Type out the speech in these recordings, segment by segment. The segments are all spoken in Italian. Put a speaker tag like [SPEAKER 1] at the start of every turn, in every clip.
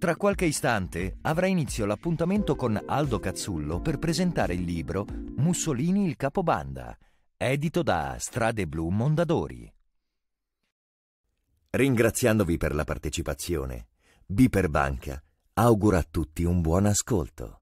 [SPEAKER 1] Tra qualche istante avrà inizio l'appuntamento con Aldo Cazzullo per presentare il libro Mussolini il capobanda, edito da Strade Blu Mondadori. Ringraziandovi per la partecipazione, Biper Banca augura a tutti un buon ascolto.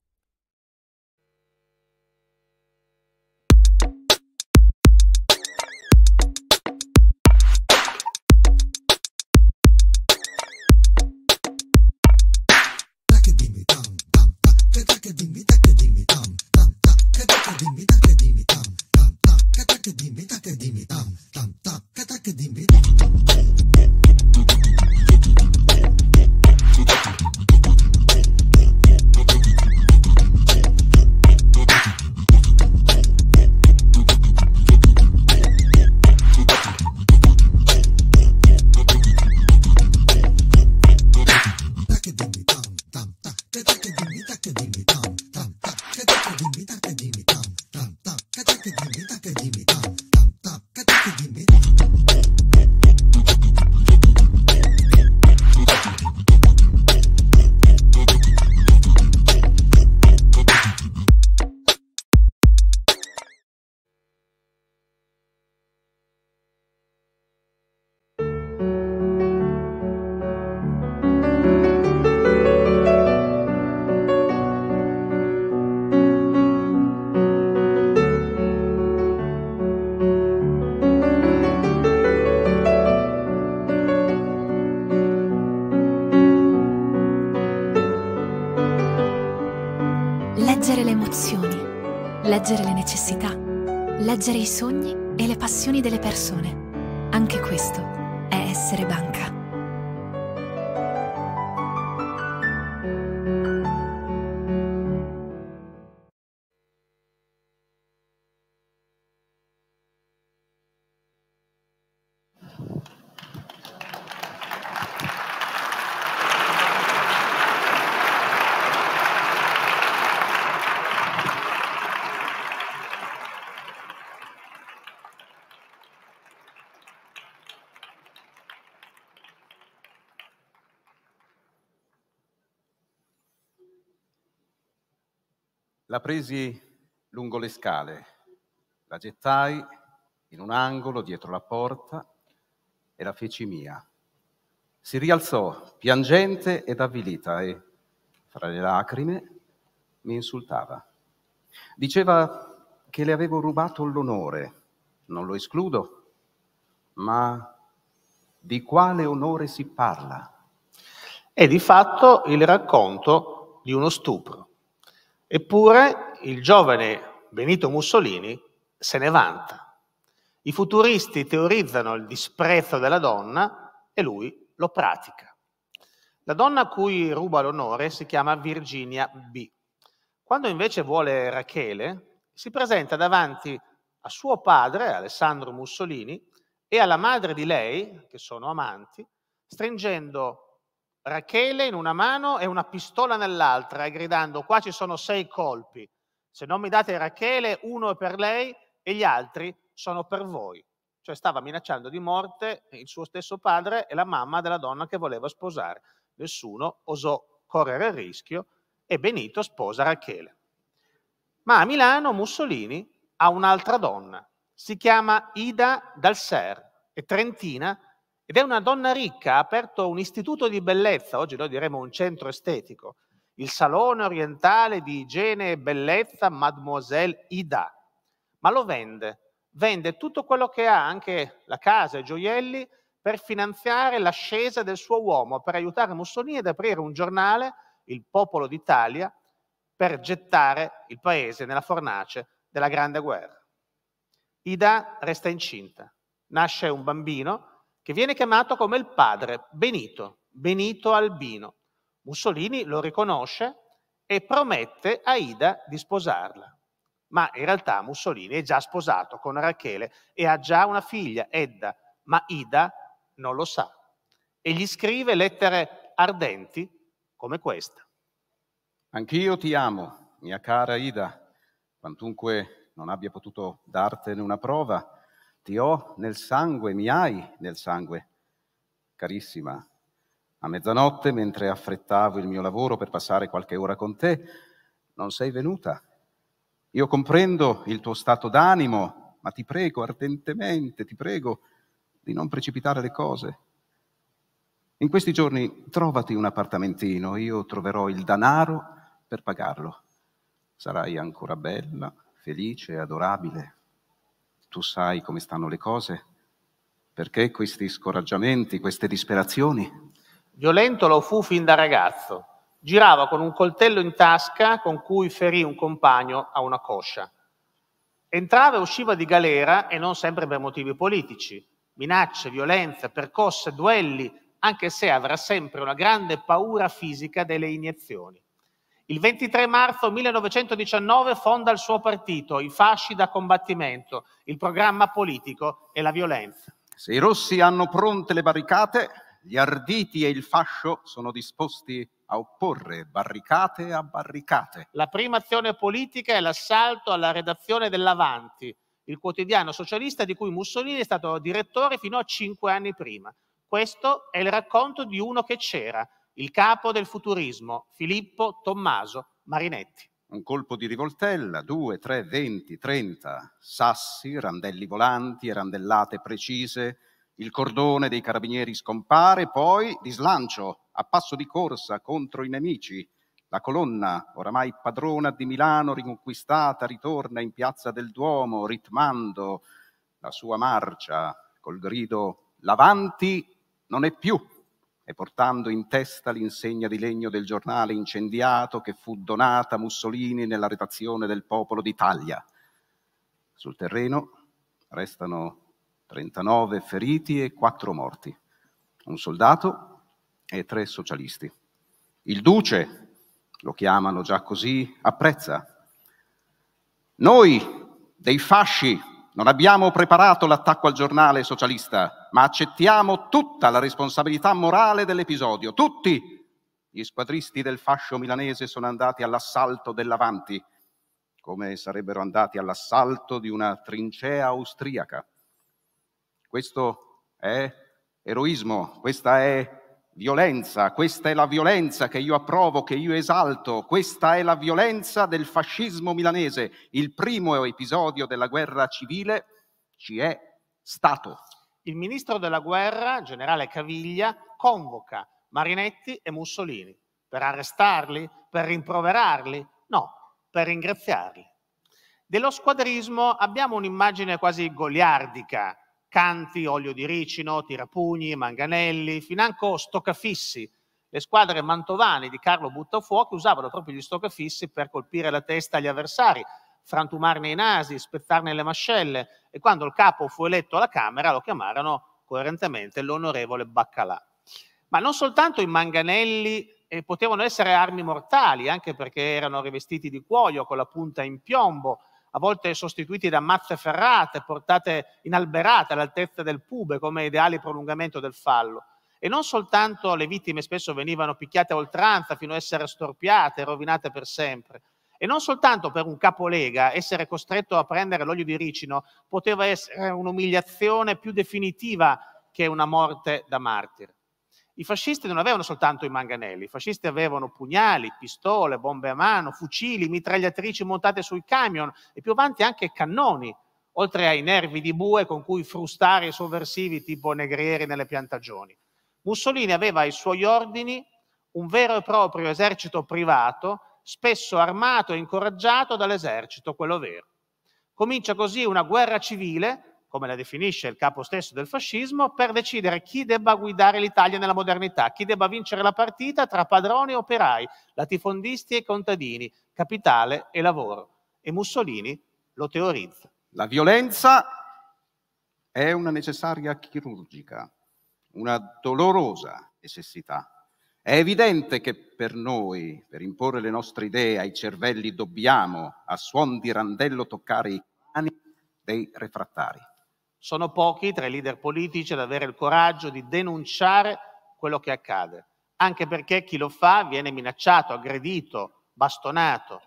[SPEAKER 1] La presi lungo le scale, la gettai in un angolo dietro la porta e la feci mia. Si rialzò, piangente ed avvilita, e fra le lacrime mi insultava. Diceva che le avevo rubato l'onore, non lo escludo, ma di quale onore si parla? È di fatto il racconto di uno stupro.
[SPEAKER 2] Eppure il giovane Benito Mussolini se ne vanta. I futuristi teorizzano il disprezzo della donna e lui lo pratica. La donna a cui ruba l'onore si chiama Virginia B. Quando invece vuole Rachele, si presenta davanti a suo padre, Alessandro Mussolini, e alla madre di lei, che sono amanti, stringendo Rachele in una mano e una pistola nell'altra, e gridando, qua ci sono sei colpi, se non mi date Rachele, uno è per lei e gli altri sono per voi. Cioè stava minacciando di morte il suo stesso padre e la mamma della donna che voleva sposare. Nessuno osò correre il rischio e Benito sposa Rachele. Ma a Milano Mussolini ha un'altra donna, si chiama Ida Dalser, è trentina ed è una donna ricca, ha aperto un istituto di bellezza, oggi noi diremmo un centro estetico, il Salone Orientale di Igiene e Bellezza Mademoiselle Ida, ma lo vende, vende tutto quello che ha, anche la casa e i gioielli, per finanziare l'ascesa del suo uomo, per aiutare Mussolini ad aprire un giornale, Il Popolo d'Italia, per gettare il paese nella fornace della Grande Guerra. Ida resta incinta, nasce un bambino che viene chiamato come il padre Benito, Benito Albino. Mussolini lo riconosce e promette a Ida di sposarla. Ma in realtà Mussolini è già sposato con Rachele e ha già una figlia, Edda, ma Ida non lo sa. E
[SPEAKER 1] gli scrive lettere ardenti come questa. Anch'io ti amo, mia cara Ida, quantunque non abbia potuto dartene una prova, ti ho nel sangue, mi hai nel sangue. Carissima, a mezzanotte, mentre affrettavo il mio lavoro per passare qualche ora con te, non sei venuta. Io comprendo il tuo stato d'animo, ma ti prego ardentemente, ti prego di non precipitare le cose. In questi giorni trovati un appartamentino, io troverò il danaro per pagarlo. Sarai ancora bella, felice, adorabile, tu sai come stanno le cose? Perché questi scoraggiamenti, queste disperazioni?
[SPEAKER 2] Violento lo fu fin da
[SPEAKER 1] ragazzo. Girava con un coltello in tasca
[SPEAKER 2] con cui ferì un compagno a una coscia. Entrava e usciva di galera e non sempre per motivi politici. Minacce, violenza, percosse, duelli, anche se avrà sempre una grande paura fisica delle iniezioni. Il 23 marzo 1919 fonda il suo partito, i fasci da combattimento, il programma politico e la violenza.
[SPEAKER 1] Se i rossi hanno pronte le barricate, gli arditi e il fascio sono disposti a opporre barricate a barricate.
[SPEAKER 2] La prima azione politica è l'assalto alla redazione dell'Avanti, il quotidiano socialista di cui Mussolini è stato direttore fino a cinque anni prima. Questo è il racconto di uno che c'era, il capo del futurismo Filippo Tommaso
[SPEAKER 1] Marinetti. Un colpo di rivoltella, 2, 3, 20, 30, sassi, randelli volanti e randellate precise, il cordone dei carabinieri scompare, poi di slancio, a passo di corsa contro i nemici. La colonna, oramai padrona di Milano riconquistata, ritorna in piazza del Duomo, ritmando la sua marcia col grido L'avanti non è più e portando in testa l'insegna di legno del giornale incendiato che fu donata a Mussolini nella redazione del Popolo d'Italia. Sul terreno restano 39 feriti e 4 morti, un soldato e tre socialisti. Il duce, lo chiamano già così, apprezza. Noi dei fasci non abbiamo preparato l'attacco al giornale socialista, ma accettiamo tutta la responsabilità morale dell'episodio. Tutti gli squadristi del fascio milanese sono andati all'assalto dell'Avanti, come sarebbero andati all'assalto di una trincea austriaca. Questo è eroismo, questa è violenza, questa è la violenza che io approvo, che io esalto, questa è la violenza del fascismo milanese. Il primo episodio della guerra civile ci è stato
[SPEAKER 2] il ministro della guerra, generale Caviglia, convoca Marinetti e Mussolini per arrestarli, per rimproverarli? No, per ringraziarli. Dello squadrismo abbiamo un'immagine quasi goliardica, Canti, Olio di Ricino, Tirapugni, Manganelli, financo Stoccafissi. Le squadre mantovane di Carlo Buttafuoco usavano proprio gli stoccafissi per colpire la testa agli avversari, frantumarne i nasi, spezzarne le mascelle e quando il capo fu eletto alla Camera lo chiamarono coerentemente l'onorevole Baccalà. Ma non soltanto i manganelli eh, potevano essere armi mortali, anche perché erano rivestiti di cuoio con la punta in piombo, a volte sostituiti da mazze ferrate, portate inalberate all'altezza del pube come ideali prolungamento del fallo. E non soltanto le vittime spesso venivano picchiate a oltranza fino a essere storpiate e rovinate per sempre, e non soltanto per un capolega essere costretto a prendere l'olio di ricino poteva essere un'umiliazione più definitiva che una morte da martire. I fascisti non avevano soltanto i manganelli, i fascisti avevano pugnali, pistole, bombe a mano, fucili, mitragliatrici montate sui camion e più avanti anche cannoni, oltre ai nervi di bue con cui frustare i sovversivi tipo negrieri nelle piantagioni. Mussolini aveva ai suoi ordini un vero e proprio esercito privato spesso armato e incoraggiato dall'esercito, quello vero. Comincia così una guerra civile, come la definisce il capo stesso del fascismo, per decidere chi debba guidare l'Italia nella modernità, chi debba vincere la partita tra padroni e operai, latifondisti e contadini,
[SPEAKER 1] capitale e lavoro. E Mussolini lo teorizza. La violenza è una necessaria chirurgica, una dolorosa necessità è evidente che per noi, per imporre le nostre idee ai cervelli, dobbiamo a suon di randello toccare i cani dei refrattari. Sono pochi tra i leader politici ad avere il coraggio di denunciare
[SPEAKER 2] quello che accade, anche perché chi lo fa viene minacciato, aggredito, bastonato.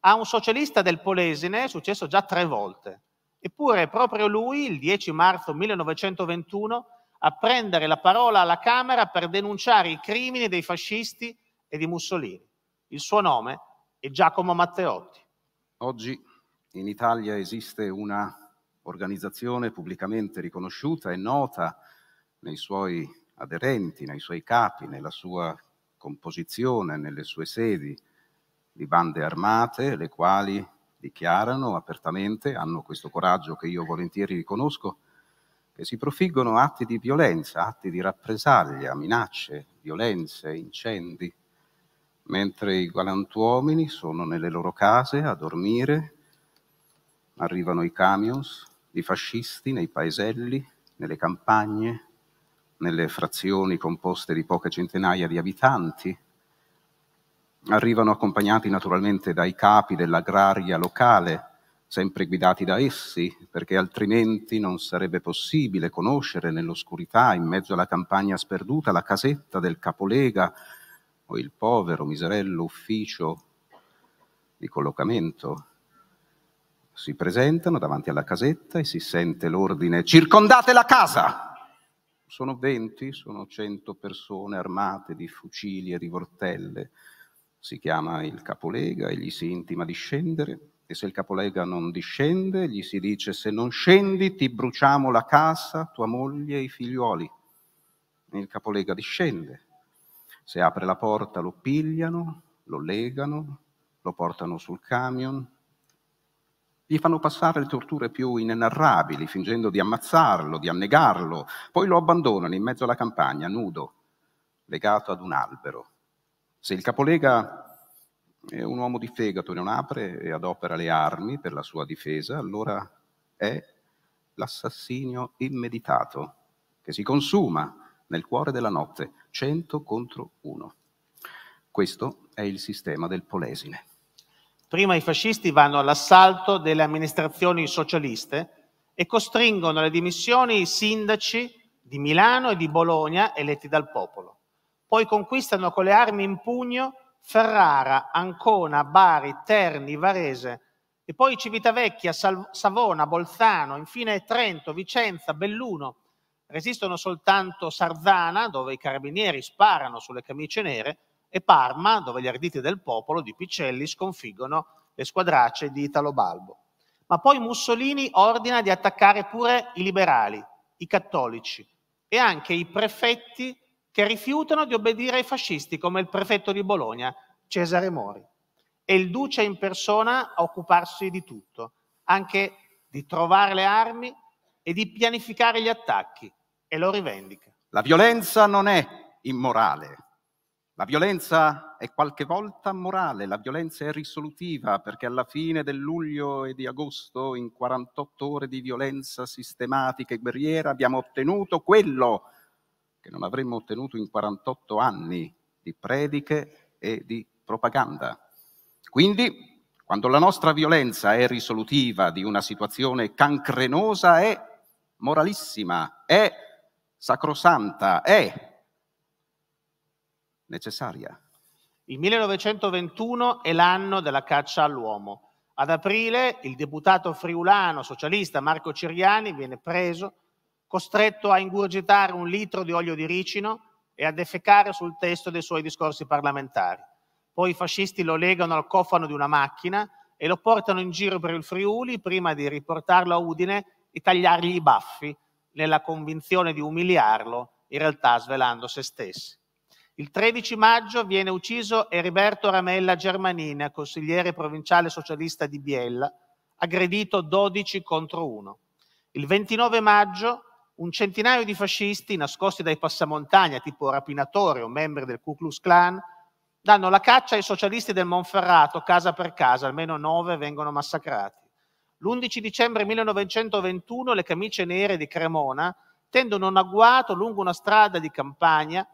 [SPEAKER 2] A un socialista del Polesine è successo già tre volte, eppure proprio lui, il 10 marzo 1921, a prendere la parola alla Camera per denunciare i crimini dei fascisti e di Mussolini. Il suo nome è Giacomo
[SPEAKER 1] Matteotti. Oggi in Italia esiste una organizzazione pubblicamente riconosciuta e nota nei suoi aderenti, nei suoi capi, nella sua composizione, nelle sue sedi, di bande armate, le quali dichiarano apertamente, hanno questo coraggio che io volentieri riconosco, che si profiggono atti di violenza, atti di rappresaglia, minacce, violenze, incendi, mentre i galantuomini sono nelle loro case a dormire, arrivano i camions, i fascisti nei paeselli, nelle campagne, nelle frazioni composte di poche centinaia di abitanti, arrivano accompagnati naturalmente dai capi dell'agraria locale, sempre guidati da essi, perché altrimenti non sarebbe possibile conoscere nell'oscurità, in mezzo alla campagna sperduta, la casetta del capolega o il povero, miserello ufficio di collocamento. Si presentano davanti alla casetta e si sente l'ordine circondate la casa! Sono venti, sono cento persone armate di fucili e rivoltelle. Si chiama il capolega e gli si intima di scendere e se il capolega non discende, gli si dice se non scendi ti bruciamo la casa, tua moglie e i figlioli. E il capolega discende. Se apre la porta lo pigliano, lo legano, lo portano sul camion, gli fanno passare le torture più inenarrabili, fingendo di ammazzarlo, di annegarlo, poi lo abbandonano in mezzo alla campagna, nudo, legato ad un albero. Se il capolega è eh, un uomo di fegato, non apre e adopera le armi per la sua difesa, allora è l'assassinio immeditato che si consuma nel cuore della notte, 100 contro 1. Questo è il sistema del Polesine.
[SPEAKER 2] Prima i fascisti vanno all'assalto delle amministrazioni socialiste e costringono alle dimissioni i sindaci di Milano e di Bologna eletti dal popolo. Poi conquistano con le armi in pugno Ferrara, Ancona, Bari, Terni, Varese e poi Civitavecchia, Sal- Savona, Bolzano, infine Trento, Vicenza, Belluno. Resistono soltanto Sarzana, dove i carabinieri sparano sulle camicie nere, e Parma, dove gli arditi del popolo di Picelli sconfiggono le squadracce di Italo Balbo. Ma poi Mussolini ordina di attaccare pure i liberali, i cattolici e anche i prefetti che rifiutano di obbedire ai fascisti, come il prefetto di Bologna, Cesare Mori. E il duce in persona a occuparsi di tutto, anche di trovare le armi e di
[SPEAKER 1] pianificare gli attacchi, e lo rivendica. La violenza non è immorale. La violenza è qualche volta morale, la violenza è risolutiva perché alla fine del luglio e di agosto, in 48 ore di violenza sistematica e guerriera, abbiamo ottenuto quello che non avremmo ottenuto in 48 anni di prediche e di propaganda. Quindi, quando la nostra violenza è risolutiva di una situazione cancrenosa, è moralissima, è sacrosanta, è necessaria.
[SPEAKER 2] Il 1921 è l'anno della caccia all'uomo. Ad aprile il deputato friulano socialista Marco Ciriani viene preso costretto a ingurgitare un litro di olio di ricino e a defecare sul testo dei suoi discorsi parlamentari. Poi i fascisti lo legano al cofano di una macchina e lo portano in giro per il Friuli prima di riportarlo a Udine e tagliargli i baffi nella convinzione di umiliarlo, in realtà svelando se stessi. Il 13 maggio viene ucciso Eriberto Ramella Germanina, consigliere provinciale socialista di Biella, aggredito 12 contro 1. Il 29 maggio un centinaio di fascisti nascosti dai passamontagna, tipo rapinatori o membri del Ku Klux Klan, danno la caccia ai socialisti del Monferrato casa per casa, almeno nove vengono massacrati. L'11 dicembre 1921 le camicie nere di Cremona tendono un agguato lungo una strada di campagna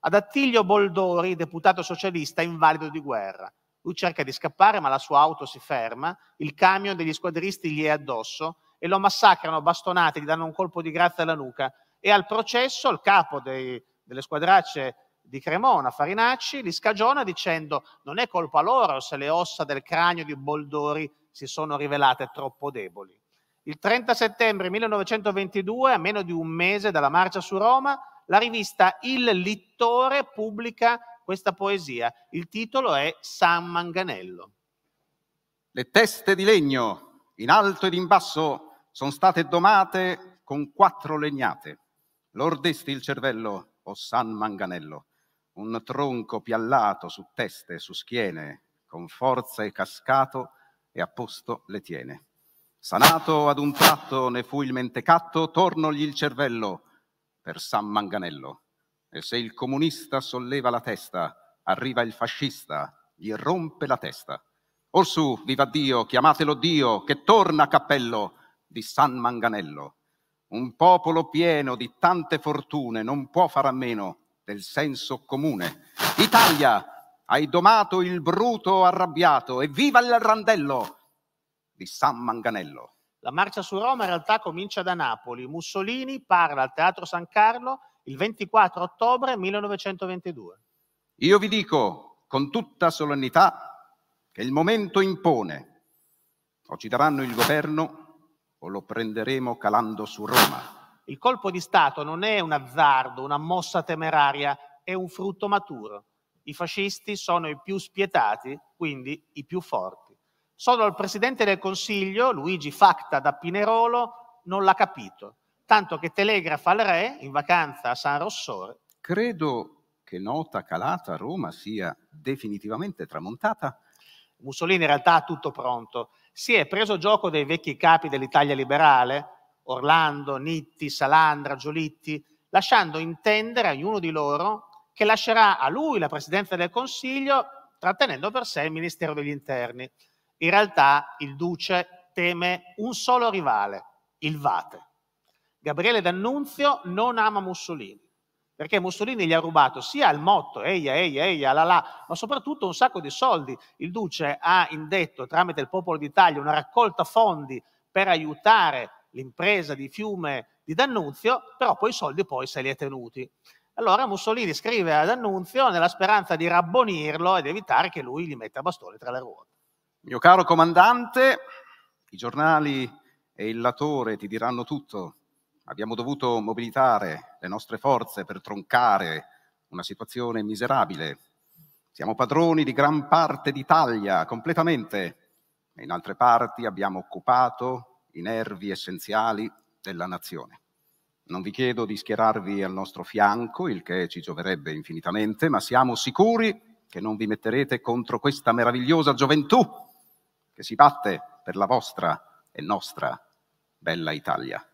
[SPEAKER 2] ad Attilio Boldori, deputato socialista invalido di guerra. Lui cerca di scappare, ma la sua auto si ferma, il camion degli squadristi gli è addosso e lo massacrano bastonati, gli danno un colpo di grazia alla nuca e al processo il capo dei, delle squadracce di Cremona, Farinacci, li scagiona dicendo non è colpa loro se le ossa del cranio di Boldori si sono rivelate troppo deboli. Il 30 settembre 1922, a meno di un mese dalla marcia su Roma, la rivista Il Littore pubblica questa poesia. Il titolo è San Manganello.
[SPEAKER 1] Le teste di legno in alto ed in basso sono state domate con quattro legnate. Lordesti il cervello, o San Manganello, un tronco piallato su teste e su schiene, con forza e cascato e a posto le tiene. Sanato ad un tratto ne fu il mentecatto, tornogli il cervello per San Manganello. E se il comunista solleva la testa, arriva il fascista, gli rompe la testa. Orsù, viva Dio, chiamatelo Dio, che torna a cappello di San Manganello. Un popolo pieno di tante fortune non può far a meno del senso comune. Italia, hai domato il bruto arrabbiato e viva il randello di San Manganello.
[SPEAKER 2] La marcia su Roma in realtà comincia da Napoli. Mussolini parla al Teatro San Carlo il 24 ottobre 1922.
[SPEAKER 1] Io vi dico con tutta solennità che il momento impone. O ci daranno il governo o lo prenderemo calando su Roma.
[SPEAKER 2] Il colpo di Stato non è un azzardo, una mossa temeraria, è un frutto maturo. I fascisti sono i più spietati, quindi i più forti. Solo il Presidente del Consiglio, Luigi Facta da Pinerolo, non l'ha
[SPEAKER 1] capito, tanto che telegrafa al re in vacanza a San Rossore. Credo che nota calata a Roma sia definitivamente tramontata Mussolini in realtà ha tutto pronto, si è preso gioco dei vecchi capi dell'Italia liberale,
[SPEAKER 2] Orlando, Nitti, Salandra, Giolitti, lasciando intendere a ognuno di loro che lascerà a lui la presidenza del Consiglio, trattenendo per sé il Ministero degli Interni. In realtà il Duce teme un solo rivale, il Vate. Gabriele D'Annunzio non ama Mussolini perché Mussolini gli ha rubato sia il motto, eia, eia, eia, la la, ma soprattutto un sacco di soldi. Il Duce ha indetto tramite il Popolo d'Italia una raccolta fondi per aiutare l'impresa di Fiume di D'Annunzio, però poi i soldi poi se li è tenuti. Allora Mussolini scrive ad Annunzio nella speranza di rabbonirlo ed evitare che lui gli metta bastone tra le ruote.
[SPEAKER 1] Mio caro comandante, i giornali e il latore ti diranno tutto. Abbiamo dovuto mobilitare le nostre forze per troncare una situazione miserabile. Siamo padroni di gran parte d'Italia, completamente, e in altre parti abbiamo occupato i nervi essenziali della nazione. Non vi chiedo di schierarvi al nostro fianco, il che ci gioverebbe infinitamente, ma siamo sicuri che non vi metterete contro questa meravigliosa gioventù che si batte per la vostra e nostra bella Italia.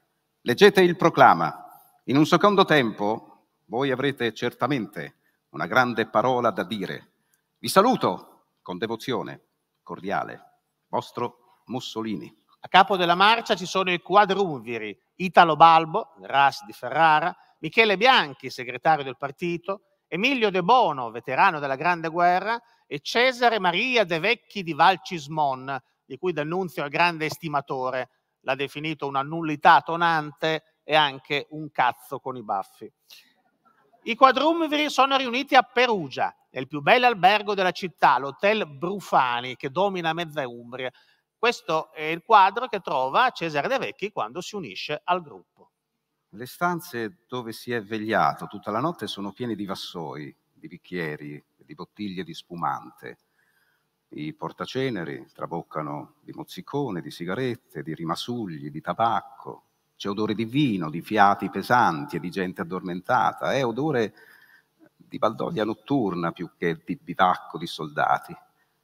[SPEAKER 1] Leggete il proclama. In un secondo tempo voi avrete certamente una grande parola da dire. Vi saluto con devozione cordiale, vostro Mussolini. A capo della marcia ci sono i quadrumviri,
[SPEAKER 2] Italo Balbo, RAS di Ferrara, Michele Bianchi, segretario del partito, Emilio De Bono, veterano della Grande Guerra, e Cesare Maria De Vecchi di Valcismon, di cui D'Annunzio è grande estimatore, l'ha definito una nullità tonante e anche un cazzo con i baffi. I quadrumviri sono riuniti a Perugia, nel più bel albergo della città, l'Hotel Brufani, che domina mezza Umbria. Questo è il quadro che trova Cesare De Vecchi quando si unisce al gruppo.
[SPEAKER 1] Le stanze dove si è vegliato tutta la notte sono piene di vassoi, di bicchieri, di bottiglie di spumante i portaceneri traboccano di mozzicone, di sigarette, di rimasugli, di tabacco, c'è odore di vino, di fiati pesanti e di gente addormentata, è odore di baldoria notturna più che di bivacco di soldati.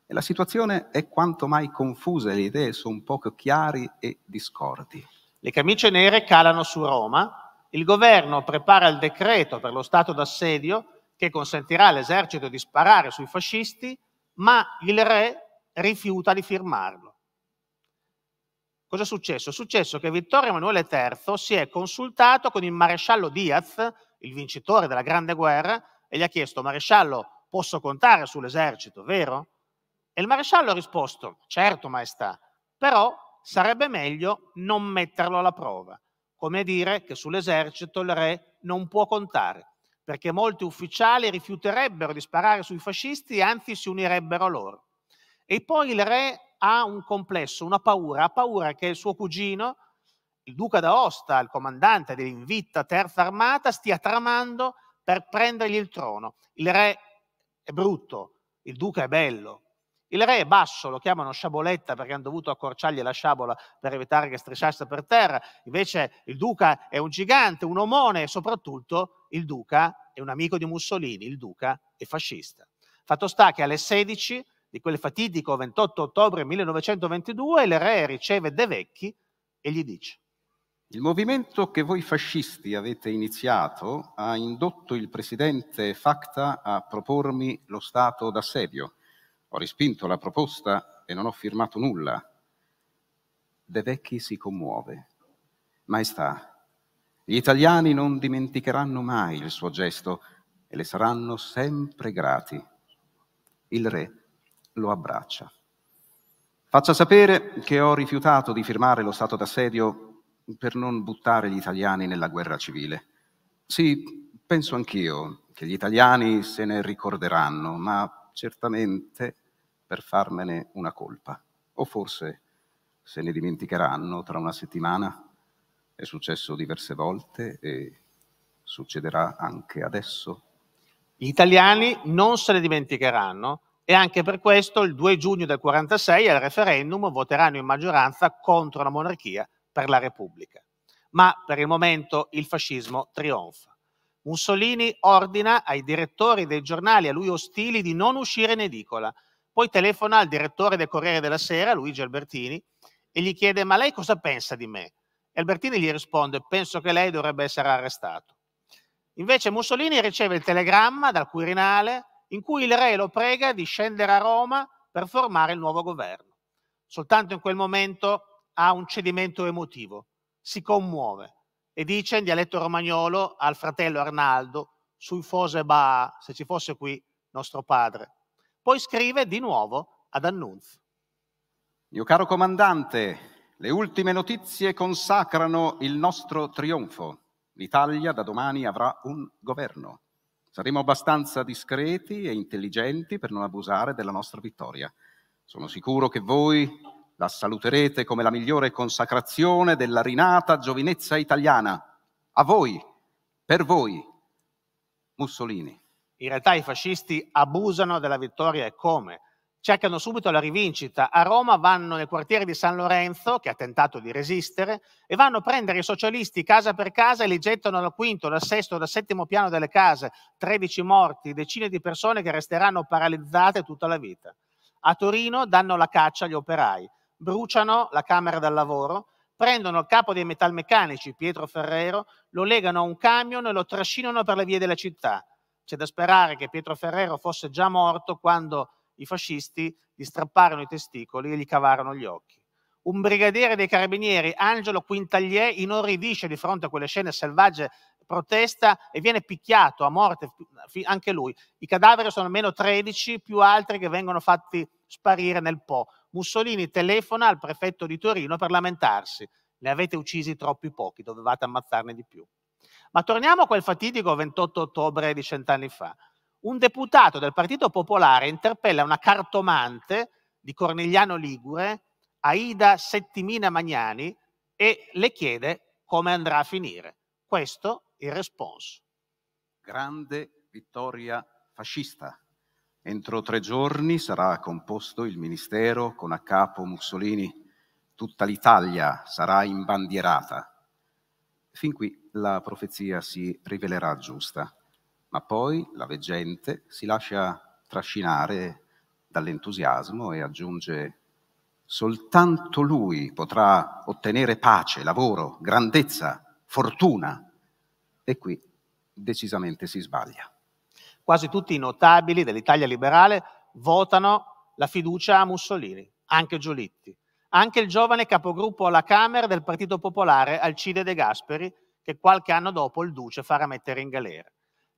[SPEAKER 1] E la situazione è quanto mai confusa le idee sono poco chiari e discordi. Le camicie nere
[SPEAKER 2] calano su Roma, il governo prepara il decreto per lo stato d'assedio che consentirà all'esercito di sparare sui fascisti ma il re rifiuta di firmarlo. Cosa è successo? È successo che Vittorio Emanuele III si è consultato con il maresciallo Diaz, il vincitore della Grande Guerra, e gli ha chiesto, maresciallo, posso contare sull'esercito, vero? E il maresciallo ha risposto, certo maestà, però sarebbe meglio non metterlo alla prova, come dire che sull'esercito il re non può contare perché molti ufficiali rifiuterebbero di sparare sui fascisti anzi si unirebbero a loro. E poi il re ha un complesso, una paura, ha paura che il suo cugino, il duca d'Aosta, il comandante dell'invitta terza armata, stia tramando per prendergli il trono. Il re è brutto, il duca è bello, il re è basso lo chiamano sciaboletta perché hanno dovuto accorciargli la sciabola per evitare che strisciasse per terra, invece il duca è un gigante, un omone e soprattutto il duca è un amico di Mussolini, il duca è fascista. Fatto sta che alle 16 di quel fatidico 28 ottobre
[SPEAKER 1] 1922 il re riceve De Vecchi e gli dice il movimento che voi fascisti avete iniziato ha indotto il presidente Facta a propormi lo stato d'assedio ho respinto la proposta e non ho firmato nulla. De Vecchi si commuove. Maestà, gli italiani non dimenticheranno mai il suo gesto e le saranno sempre grati. Il re lo abbraccia. Faccia sapere che ho rifiutato di firmare lo stato d'assedio per non buttare gli italiani nella guerra civile. Sì, penso anch'io che gli italiani se ne ricorderanno, ma certamente per farmene una colpa. O forse se ne dimenticheranno tra una settimana, è successo diverse volte e succederà anche adesso. Gli
[SPEAKER 2] italiani non se ne dimenticheranno e anche per questo il 2 giugno del 1946 al referendum voteranno in maggioranza contro la monarchia per la Repubblica. Ma per il momento il fascismo trionfa. Mussolini ordina ai direttori dei giornali a lui ostili di non uscire in edicola. Poi telefona al direttore del Corriere della Sera, Luigi Albertini, e gli chiede ma lei cosa pensa di me? E Albertini gli risponde penso che lei dovrebbe essere arrestato. Invece Mussolini riceve il telegramma dal Quirinale in cui il re lo prega di scendere a Roma per formare il nuovo governo. Soltanto in quel momento ha un cedimento emotivo, si commuove e dice in dialetto romagnolo al fratello Arnaldo, sui fose ba, se
[SPEAKER 1] ci fosse qui nostro padre. Poi scrive di nuovo ad Annunz. Mio caro comandante, le ultime notizie consacrano il nostro trionfo. L'Italia da domani avrà un governo. Saremo abbastanza discreti e intelligenti per non abusare della nostra vittoria. Sono sicuro che voi la saluterete come la migliore consacrazione della rinata giovinezza italiana. A voi, per voi, Mussolini.
[SPEAKER 2] In realtà i fascisti abusano della vittoria e come? cercano subito la rivincita. A Roma vanno nel quartiere di San Lorenzo, che ha tentato di resistere, e vanno a prendere i socialisti casa per casa e li gettano dal quinto, dal sesto, dal settimo piano delle case. 13 morti, decine di persone che resteranno paralizzate tutta la vita. A Torino danno la caccia agli operai bruciano la Camera del Lavoro, prendono il capo dei metalmeccanici, Pietro Ferrero, lo legano a un camion e lo trascinano per le vie della città. C'è da sperare che Pietro Ferrero fosse già morto quando i fascisti gli strapparono i testicoli e gli cavarono gli occhi. Un brigadiere dei carabinieri, Angelo Quintaglier, inorridisce di fronte a quelle scene selvagge protesta e viene picchiato a morte anche lui. I cadaveri sono almeno 13 più altri che vengono fatti sparire nel Po. Mussolini telefona al prefetto di Torino per lamentarsi. Ne avete uccisi troppi pochi, dovevate ammazzarne di più. Ma torniamo a quel fatidico 28 ottobre di cent'anni fa. Un deputato del Partito Popolare interpella una cartomante di Cornigliano Ligure, Aida Settimina Magnani, e le chiede come andrà
[SPEAKER 1] a finire. Questo il responso. Grande vittoria fascista Entro tre giorni sarà composto il Ministero con a capo Mussolini. Tutta l'Italia sarà imbandierata. Fin qui la profezia si rivelerà giusta, ma poi la veggente si lascia trascinare dall'entusiasmo e aggiunge soltanto lui potrà ottenere pace, lavoro, grandezza, fortuna. E qui decisamente si sbaglia quasi
[SPEAKER 2] tutti i notabili dell'Italia liberale votano la fiducia a Mussolini, anche Giulitti, anche il giovane capogruppo alla Camera del Partito Popolare Alcide De Gasperi, che qualche anno dopo il Duce farà mettere in galera.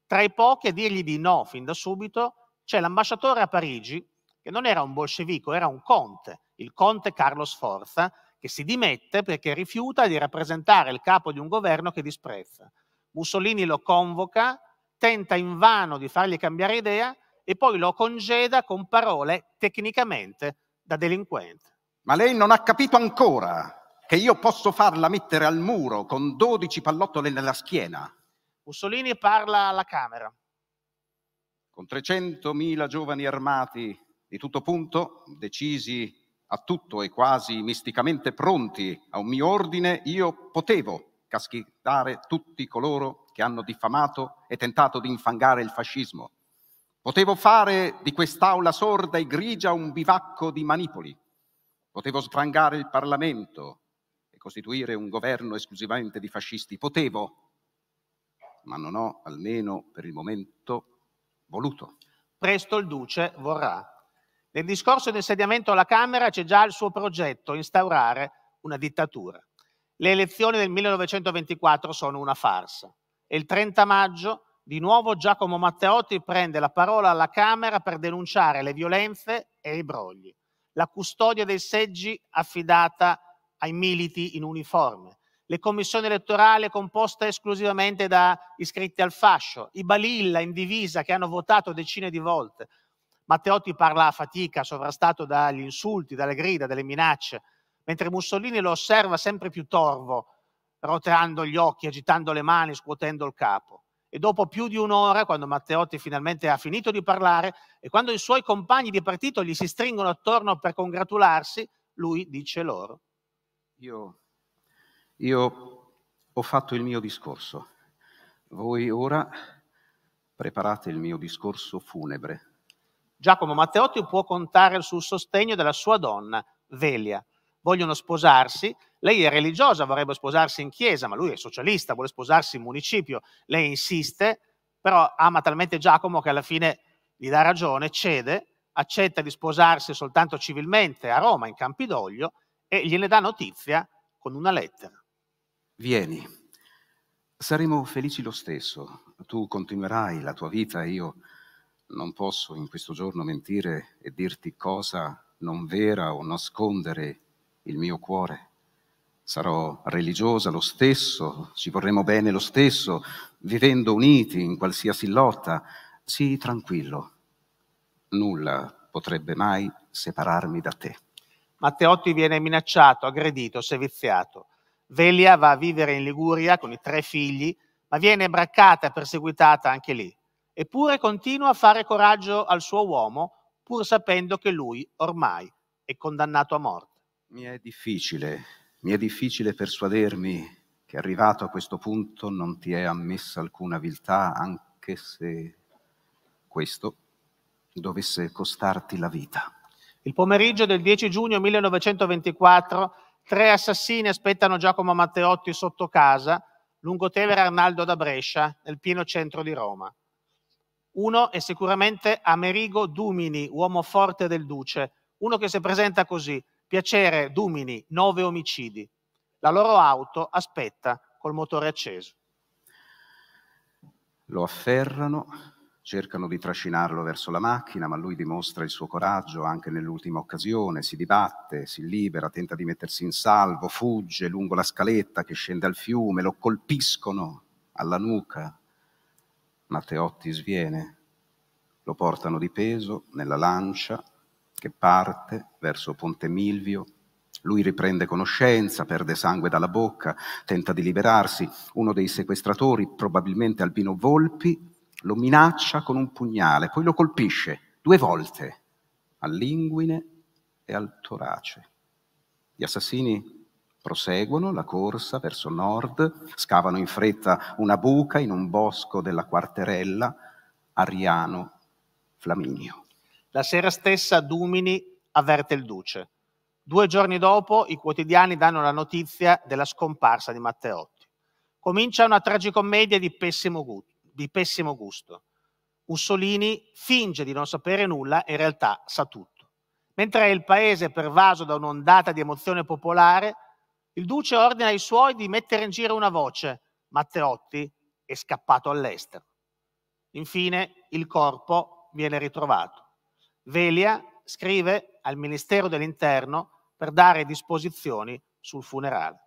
[SPEAKER 2] Tra i pochi a dirgli di no fin da subito c'è l'ambasciatore a Parigi, che non era un bolscevico, era un conte, il conte Carlo Sforza, che si dimette perché rifiuta di rappresentare il capo di un governo che disprezza. Mussolini lo convoca tenta invano di fargli cambiare idea e poi lo congeda con parole tecnicamente da delinquente.
[SPEAKER 1] Ma lei non ha capito ancora che io posso farla mettere al muro con 12 pallottole nella schiena.
[SPEAKER 2] Mussolini parla alla Camera.
[SPEAKER 1] Con 300.000 giovani armati di tutto punto, decisi a tutto e quasi misticamente pronti a un mio ordine, io potevo caschitare tutti coloro che hanno diffamato e tentato di infangare il fascismo. Potevo fare di quest'aula sorda e grigia un bivacco di manipoli. Potevo sbrangare il Parlamento e costituire un governo esclusivamente di fascisti. Potevo, ma non ho almeno per il momento voluto. Presto il Duce vorrà. Nel discorso di insediamento alla Camera c'è
[SPEAKER 2] già il suo progetto, instaurare una dittatura. Le elezioni del 1924 sono una farsa e il 30 maggio di nuovo Giacomo Matteotti prende la parola alla Camera per denunciare le violenze e i brogli, la custodia dei seggi affidata ai militi in uniforme, le commissioni elettorali composte esclusivamente da iscritti al fascio, i balilla in divisa che hanno votato decine di volte. Matteotti parla a fatica, sovrastato dagli insulti, dalle grida, dalle minacce, mentre Mussolini lo osserva sempre più torvo, roteando gli occhi, agitando le mani, scuotendo il capo. E dopo più di un'ora, quando Matteotti finalmente ha finito di parlare e quando i suoi compagni di partito gli si stringono attorno per congratularsi, lui dice loro.
[SPEAKER 1] Io, io ho fatto il mio discorso. Voi ora preparate il mio discorso funebre.
[SPEAKER 2] Giacomo Matteotti può contare sul sostegno della sua donna, Velia. Vogliono sposarsi lei è religiosa, vorrebbe sposarsi in chiesa, ma lui è socialista, vuole sposarsi in municipio. Lei insiste, però ama talmente Giacomo che alla fine gli dà ragione, cede, accetta di sposarsi soltanto civilmente a Roma, in Campidoglio, e gliene dà notizia con una lettera.
[SPEAKER 1] Vieni, saremo felici lo stesso. Tu continuerai la tua vita e io non posso in questo giorno mentire e dirti cosa non vera o nascondere il mio cuore sarò religiosa lo stesso, ci vorremo bene lo stesso, vivendo uniti in qualsiasi lotta. Sii tranquillo, nulla potrebbe mai separarmi da te.
[SPEAKER 2] Matteotti viene minacciato, aggredito, seviziato. Velia va a vivere in Liguria con i tre figli, ma viene braccata e perseguitata anche lì. Eppure continua a fare coraggio al suo uomo, pur sapendo che lui ormai è condannato
[SPEAKER 1] a morte. Mi è difficile mi è difficile persuadermi che arrivato a questo punto non ti è ammessa alcuna viltà, anche se questo dovesse costarti la vita.
[SPEAKER 2] Il pomeriggio
[SPEAKER 1] del 10 giugno
[SPEAKER 2] 1924 tre assassini aspettano Giacomo Matteotti sotto casa, lungo Tevere Arnaldo da Brescia, nel pieno centro di Roma. Uno è sicuramente Amerigo Dumini, uomo forte del duce, uno che si presenta così. Piacere Dumini, nove omicidi. La loro auto aspetta col motore acceso.
[SPEAKER 1] Lo afferrano, cercano di trascinarlo verso la macchina, ma lui dimostra il suo coraggio anche nell'ultima occasione, si dibatte, si libera, tenta di mettersi in salvo, fugge lungo la scaletta che scende al fiume, lo colpiscono alla nuca. Matteotti sviene, lo portano di peso nella lancia che parte verso Ponte Milvio. Lui riprende conoscenza, perde sangue dalla bocca, tenta di liberarsi. Uno dei sequestratori, probabilmente Albino Volpi, lo minaccia con un pugnale, poi lo colpisce due volte, all'inguine e al torace. Gli assassini proseguono la corsa verso nord, scavano in fretta una buca in un bosco della quarterella Ariano Flaminio.
[SPEAKER 2] La sera stessa Dumini avverte il duce. Due giorni dopo i quotidiani danno la notizia della scomparsa di Matteotti. Comincia una tragicommedia di pessimo, gusto. Di pessimo gusto. Mussolini finge di non sapere nulla e in realtà sa tutto. Mentre il paese è pervaso da un'ondata di emozione popolare, il duce ordina ai suoi di mettere in giro una voce. Matteotti è scappato all'estero. Infine il corpo viene ritrovato. Velia scrive al Ministero dell'Interno per dare disposizioni sul funerale.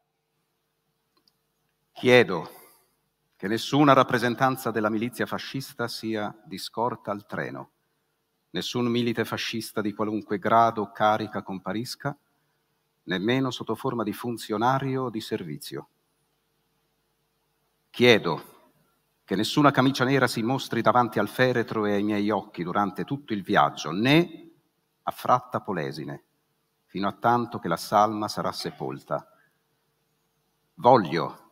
[SPEAKER 1] Chiedo che nessuna rappresentanza della milizia fascista sia di scorta al treno, nessun milite fascista di qualunque grado o carica comparisca, nemmeno sotto forma di funzionario o di servizio. Chiedo che nessuna camicia nera si mostri davanti al feretro e ai miei occhi durante tutto il viaggio, né a fratta polesine, fino a tanto che la salma sarà sepolta. Voglio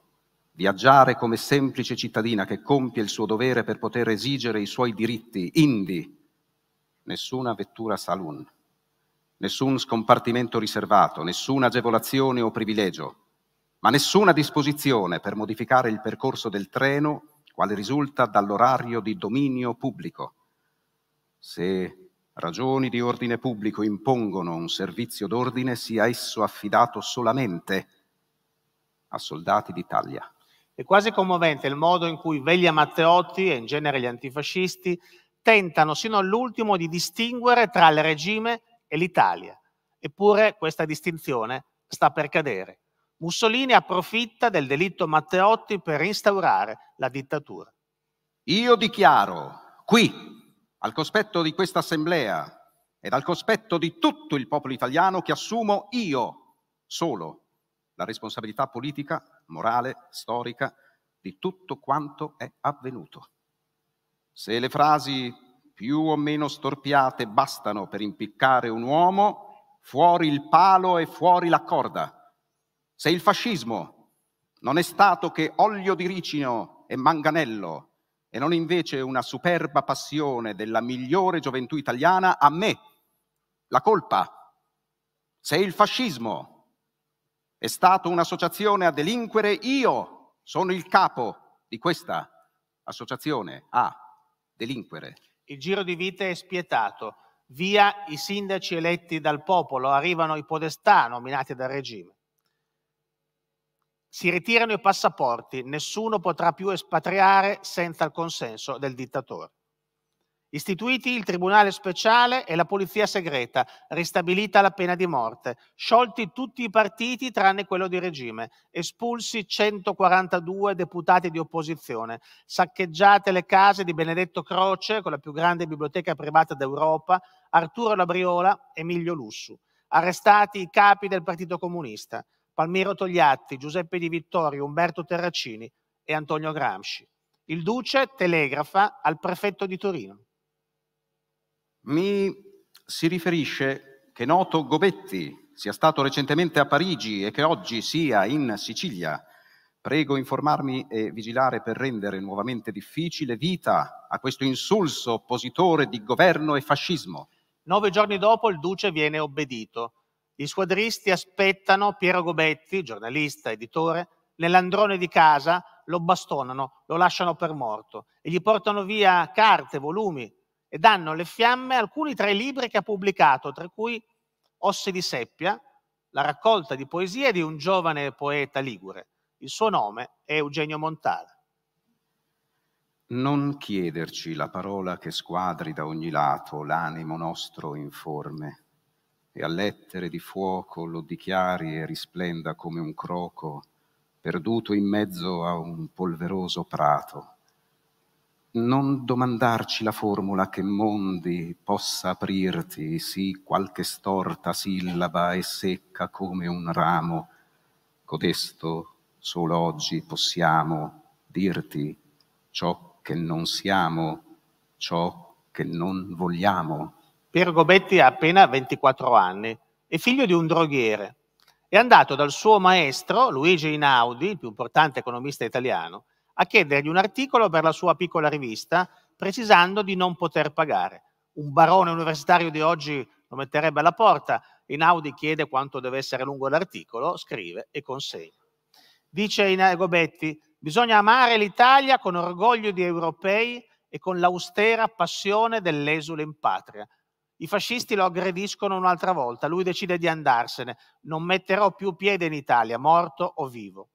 [SPEAKER 1] viaggiare come semplice cittadina che compie il suo dovere per poter esigere i suoi diritti, indi nessuna vettura saloon, nessun scompartimento riservato, nessuna agevolazione o privilegio, ma nessuna disposizione per modificare il percorso del treno quale risulta dall'orario di dominio pubblico. Se ragioni di ordine pubblico impongono un servizio d'ordine, sia esso affidato solamente a soldati d'Italia.
[SPEAKER 2] È quasi commovente il modo in cui Veglia Matteotti e in genere gli antifascisti tentano sino all'ultimo di distinguere tra il regime e l'Italia. Eppure questa distinzione sta per cadere. Mussolini approfitta del delitto Matteotti
[SPEAKER 1] per instaurare la dittatura. Io dichiaro qui, al cospetto di questa assemblea ed al cospetto di tutto il popolo italiano, che assumo io solo la responsabilità politica, morale, storica di tutto quanto è avvenuto. Se le frasi più o meno storpiate bastano per impiccare un uomo, fuori il palo e fuori la corda. Se il fascismo non è stato che olio di ricino e manganello, e non invece una superba passione della migliore gioventù italiana, a me la colpa. Se il fascismo è stato un'associazione a delinquere, io sono il capo di questa associazione a delinquere. Il
[SPEAKER 2] giro di vita è spietato. Via i sindaci eletti dal popolo, arrivano i podestà nominati dal regime. Si ritirano i passaporti, nessuno potrà più espatriare senza il consenso del dittatore. Istituiti il Tribunale speciale e la Polizia segreta, ristabilita la pena di morte, sciolti tutti i partiti tranne quello di regime, espulsi 142 deputati di opposizione, saccheggiate le case di Benedetto Croce con la più grande biblioteca privata d'Europa, Arturo Labriola, e Emilio Lussu, arrestati i capi del Partito Comunista, Palmiro Togliatti, Giuseppe Di Vittorio, Umberto Terracini e Antonio Gramsci. Il Duce telegrafa al prefetto di Torino.
[SPEAKER 1] Mi si riferisce che noto Gobetti sia stato recentemente a Parigi e che oggi sia in Sicilia. Prego informarmi e vigilare per rendere nuovamente difficile vita a questo insulso oppositore di governo e fascismo. Nove giorni dopo il duce viene obbedito. I
[SPEAKER 2] squadristi aspettano Piero Gobetti, giornalista, editore, nell'androne di casa, lo bastonano, lo lasciano per morto e gli portano via carte, volumi e danno alle fiamme alcuni tra i libri che ha pubblicato, tra cui Ossi di Seppia, la raccolta di poesie di un giovane poeta ligure. Il suo nome è Eugenio Montale.
[SPEAKER 1] Non chiederci la parola che squadri da ogni lato l'animo nostro informe e a lettere di fuoco lo dichiari e risplenda come un croco perduto in mezzo a un polveroso prato. Non domandarci la formula che mondi possa aprirti, sì qualche storta sillaba e secca come un ramo, codesto solo oggi possiamo dirti ciò che non siamo, ciò che non vogliamo.
[SPEAKER 2] Piero Gobetti ha appena 24 anni, è figlio di un droghiere. È andato dal suo maestro, Luigi Inaudi, il più importante economista italiano, a chiedergli un articolo per la sua piccola rivista, precisando di non poter pagare. Un barone universitario di oggi lo metterebbe alla porta. Inaudi chiede quanto deve essere lungo l'articolo, scrive e consegna. Dice Ina Gobetti, bisogna amare l'Italia con orgoglio di europei e con l'austera passione dell'esule in patria. I fascisti lo aggrediscono un'altra volta, lui decide di andarsene, non metterò più piede in Italia, morto o vivo.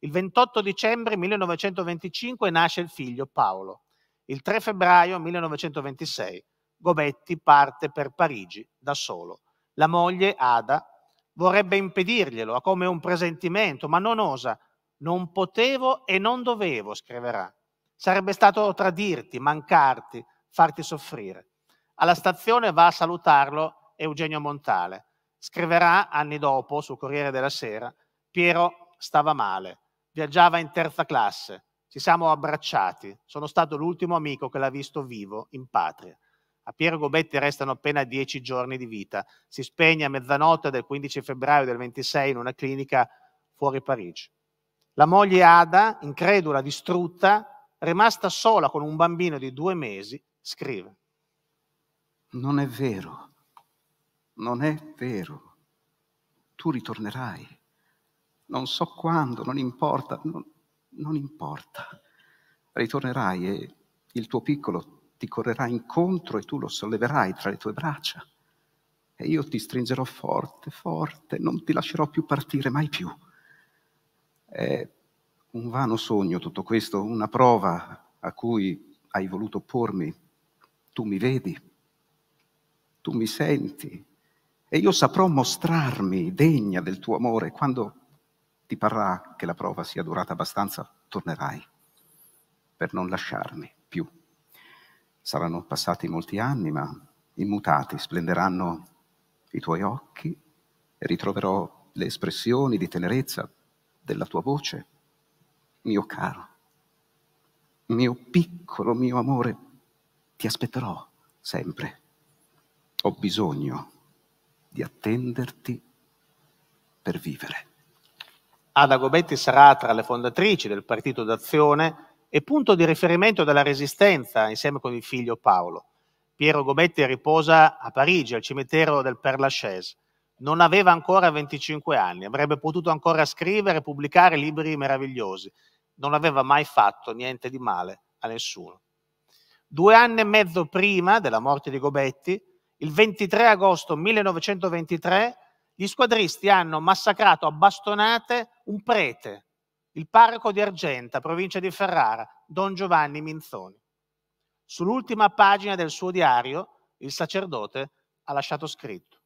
[SPEAKER 2] Il 28 dicembre 1925 nasce il figlio Paolo. Il 3 febbraio 1926 Gobetti parte per Parigi da solo. La moglie, Ada, vorrebbe impedirglielo, ha come un presentimento, ma non osa. Non potevo e non dovevo, scriverà. Sarebbe stato tradirti, mancarti, farti soffrire. Alla stazione va a salutarlo Eugenio Montale. Scriverà anni dopo sul Corriere della Sera, Piero stava male, viaggiava in terza classe, ci siamo abbracciati, sono stato l'ultimo amico che l'ha visto vivo in patria. A Piero Gobetti restano appena dieci giorni di vita. Si spegne a mezzanotte del 15 febbraio del 26 in una clinica fuori Parigi. La moglie Ada, incredula, distrutta, rimasta sola con un bambino di due mesi, scrive
[SPEAKER 1] non è vero, non è vero, tu ritornerai, non so quando, non importa, non, non importa, ritornerai e il tuo piccolo ti correrà incontro e tu lo solleverai tra le tue braccia e io ti stringerò forte, forte, non ti lascerò più partire mai più. È un vano sogno tutto questo, una prova a cui hai voluto pormi, tu mi vedi, tu mi senti e io saprò mostrarmi degna del tuo amore quando ti parrà che la prova sia durata abbastanza, tornerai per non lasciarmi più. Saranno passati molti anni, ma immutati splenderanno i tuoi occhi e ritroverò le espressioni di tenerezza della tua voce, mio caro, mio piccolo, mio amore, ti aspetterò sempre. Ho bisogno di attenderti per vivere.
[SPEAKER 2] Ada Gobetti sarà tra le fondatrici del Partito d'Azione e punto di riferimento della Resistenza insieme con il figlio Paolo. Piero Gobetti riposa a Parigi, al cimitero del Père Lachaise. Non aveva ancora 25 anni, avrebbe potuto ancora scrivere e pubblicare libri meravigliosi. Non aveva mai fatto niente di male a nessuno. Due anni e mezzo prima della morte di Gobetti, il 23 agosto 1923 gli squadristi hanno massacrato a bastonate un prete, il parroco di Argenta, provincia di Ferrara, Don Giovanni Minzoni. Sull'ultima pagina del suo diario il sacerdote ha lasciato scritto.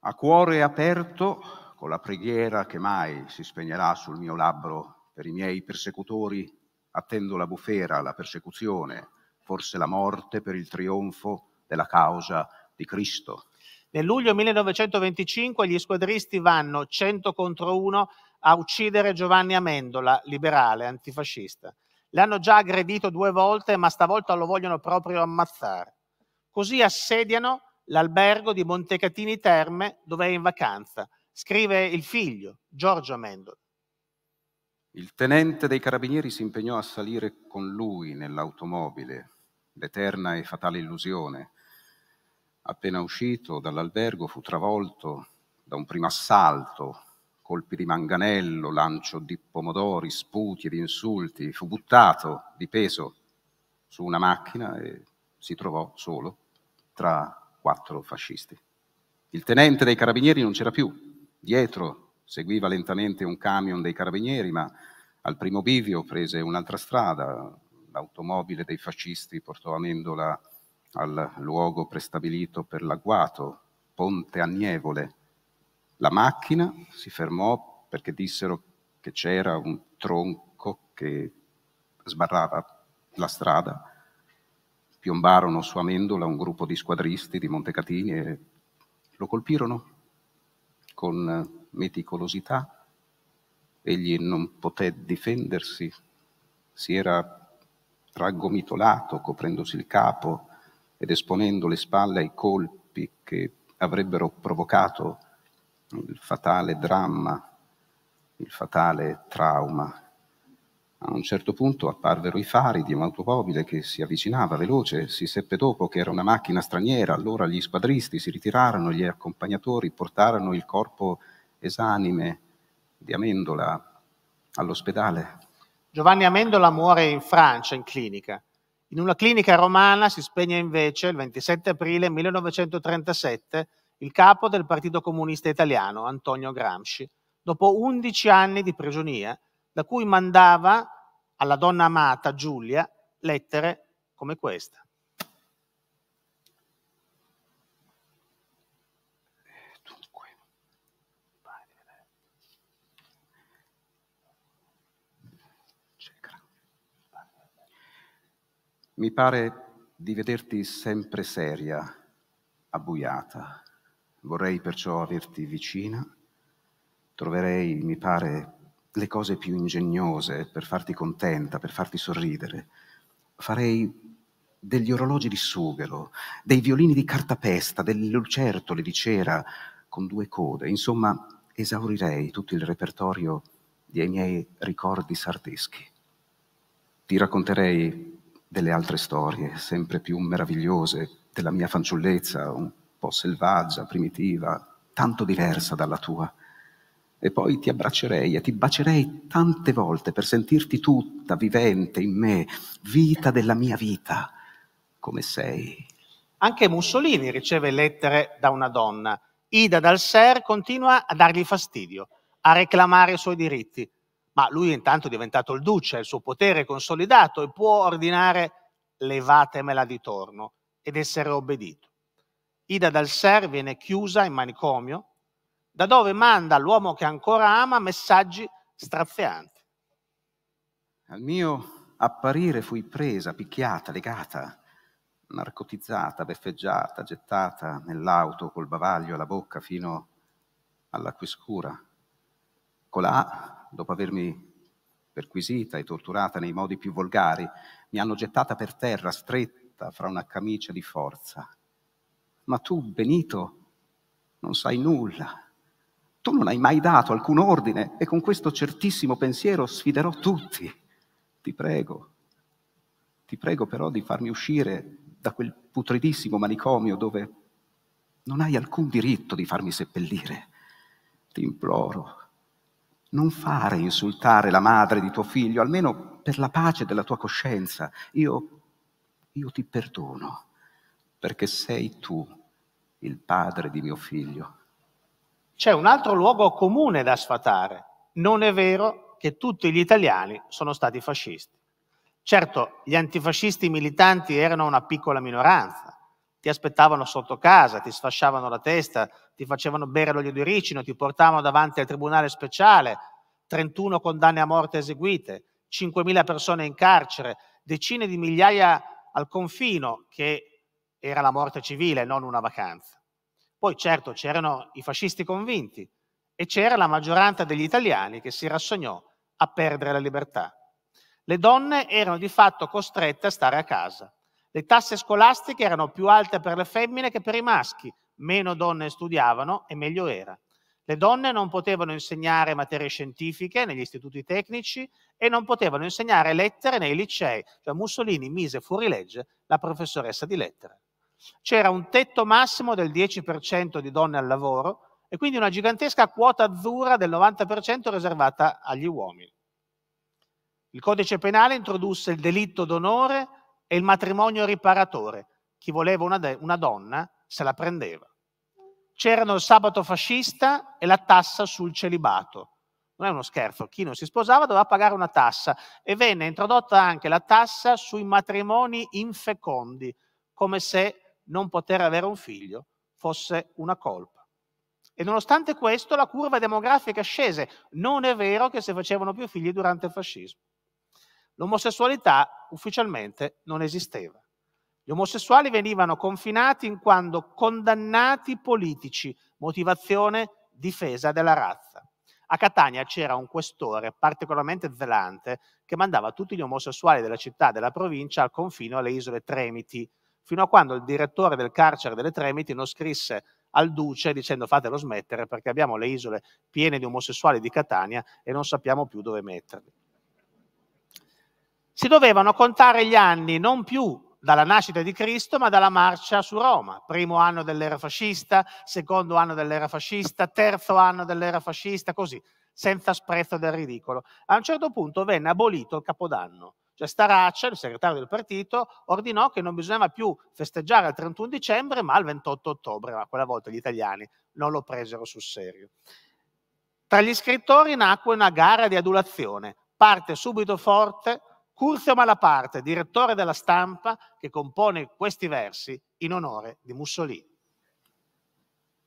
[SPEAKER 1] A cuore aperto, con la preghiera che mai si spegnerà sul mio labbro per i miei persecutori, attendo la bufera, la persecuzione, forse la morte per il trionfo della causa di Cristo. Nel luglio 1925 gli
[SPEAKER 2] squadristi vanno 100 contro 1 a uccidere Giovanni Amendola, liberale, antifascista. L'hanno già aggredito due volte, ma stavolta lo vogliono proprio ammazzare. Così assediano l'albergo di Montecatini Terme, dove è in vacanza. Scrive il figlio, Giorgio Amendola.
[SPEAKER 1] Il tenente dei carabinieri si impegnò a salire con lui nell'automobile, l'eterna e fatale illusione Appena uscito dall'albergo fu travolto da un primo assalto, colpi di manganello, lancio di pomodori, sputi ed insulti. Fu buttato di peso su una macchina e si trovò solo tra quattro fascisti. Il tenente dei carabinieri non c'era più. Dietro seguiva lentamente un camion dei carabinieri, ma al primo bivio prese un'altra strada. L'automobile dei fascisti portò a Mendola al luogo prestabilito per l'agguato, Ponte Annevole. La macchina si fermò perché dissero che c'era un tronco che sbarrava la strada. Piombarono su Amendola un gruppo di squadristi di Montecatini e lo colpirono con meticolosità. Egli non poté difendersi, si era raggomitolato coprendosi il capo ed esponendo le spalle ai colpi che avrebbero provocato il fatale dramma, il fatale trauma. A un certo punto apparvero i fari di un'automobile che si avvicinava veloce, si seppe dopo che era una macchina straniera, allora gli squadristi si ritirarono, gli accompagnatori portarono il corpo esanime di Amendola all'ospedale.
[SPEAKER 2] Giovanni Amendola muore in Francia, in clinica. In una clinica romana si spegne invece il 27 aprile 1937 il capo del Partito Comunista Italiano, Antonio Gramsci, dopo 11 anni di prigionia, da cui mandava alla donna amata Giulia lettere come questa.
[SPEAKER 1] mi pare di vederti sempre seria, abbuiata. Vorrei perciò averti vicina. Troverei, mi pare, le cose più ingegnose per farti contenta, per farti sorridere. Farei degli orologi di sughero, dei violini di cartapesta, delle lucertole di cera con due code. Insomma, esaurirei tutto il repertorio dei miei ricordi sardeschi. Ti racconterei delle altre storie, sempre più meravigliose, della mia fanciullezza, un po' selvaggia, primitiva, tanto diversa dalla tua. E poi ti abbraccerei e ti bacerei tante volte per sentirti tutta vivente in me, vita della mia vita, come sei.
[SPEAKER 2] Anche Mussolini riceve lettere da una donna. Ida dal Ser continua a dargli fastidio, a reclamare i suoi diritti, ma lui intanto è diventato il duce, il suo potere è consolidato e può ordinare levatemela di torno ed essere obbedito. Ida dal Ser viene chiusa in manicomio, da dove manda all'uomo che ancora ama messaggi strazianti.
[SPEAKER 1] Al mio apparire fui presa, picchiata, legata, narcotizzata, beffeggiata, gettata nell'auto col bavaglio alla bocca fino all'acquiscura. Colà dopo avermi perquisita e torturata nei modi più volgari, mi hanno gettata per terra stretta fra una camicia di forza. Ma tu, Benito, non sai nulla. Tu non hai mai dato alcun ordine e con questo certissimo pensiero sfiderò tutti. Ti prego, ti prego però di farmi uscire da quel putridissimo manicomio dove non hai alcun diritto di farmi seppellire. Ti imploro, non fare insultare la madre di tuo figlio, almeno per la pace della tua coscienza. Io, io ti perdono, perché sei tu il padre di mio figlio.
[SPEAKER 2] C'è un altro luogo comune da sfatare. Non è vero che tutti gli italiani sono stati fascisti. Certo, gli antifascisti militanti erano una piccola minoranza, ti aspettavano sotto casa, ti sfasciavano la testa, ti facevano bere l'olio di ricino, ti portavano davanti al tribunale speciale, 31 condanne a morte eseguite, 5.000 persone in carcere, decine di migliaia al confino, che era la morte civile, non una vacanza. Poi certo c'erano i fascisti convinti e c'era la maggioranza degli italiani che si rassegnò a perdere la libertà. Le donne erano di fatto costrette a stare a casa le tasse scolastiche erano più alte per le femmine che per i maschi, meno donne studiavano e meglio era. Le donne non potevano insegnare materie scientifiche negli istituti tecnici e non potevano insegnare lettere nei licei, cioè Mussolini mise fuori legge la professoressa di lettere. C'era un tetto massimo del 10% di donne al lavoro e quindi una gigantesca quota azzurra del 90% riservata agli uomini. Il codice penale introdusse il delitto d'onore e il matrimonio riparatore. Chi voleva una, de- una donna se la prendeva. C'erano il sabato fascista e la tassa sul celibato. Non è uno scherzo, chi non si sposava doveva pagare una tassa e venne introdotta anche la tassa sui matrimoni infecondi, come se non poter avere un figlio fosse una colpa. E nonostante questo la curva demografica scese. Non è vero che si facevano più figli durante il fascismo. L'omosessualità ufficialmente non esisteva. Gli omosessuali venivano confinati in quanto condannati politici, motivazione difesa della razza. A Catania c'era un questore particolarmente zelante che mandava tutti gli omosessuali della città e della provincia al confino alle isole Tremiti, fino a quando il direttore del carcere delle Tremiti non scrisse al duce dicendo fatelo smettere perché abbiamo le isole piene di omosessuali di Catania e non sappiamo più dove metterli si dovevano contare gli anni non più dalla nascita di Cristo, ma dalla marcia su Roma. Primo anno dell'era fascista, secondo anno dell'era fascista, terzo anno dell'era fascista, così, senza sprezzo del ridicolo. A un certo punto venne abolito il Capodanno. Cioè Staraccia, il segretario del partito, ordinò che non bisognava più festeggiare il 31 dicembre, ma il 28 ottobre, ma quella volta gli italiani non lo presero sul serio. Tra gli scrittori nacque una gara di adulazione. Parte subito forte Curzio Malaparte, direttore della stampa, che compone questi versi in onore di Mussolini.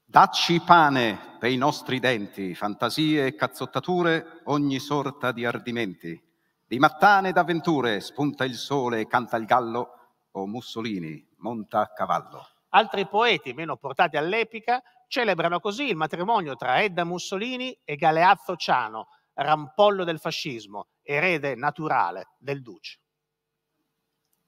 [SPEAKER 1] Dacci pane per i nostri denti, fantasie e cazzottature, ogni sorta di ardimenti. Di mattane ed avventure spunta il sole e canta il gallo, o Mussolini monta a cavallo.
[SPEAKER 2] Altri poeti meno portati all'epica celebrano così il matrimonio tra Edda Mussolini e Galeazzo Ciano, rampollo del fascismo, erede naturale del duce.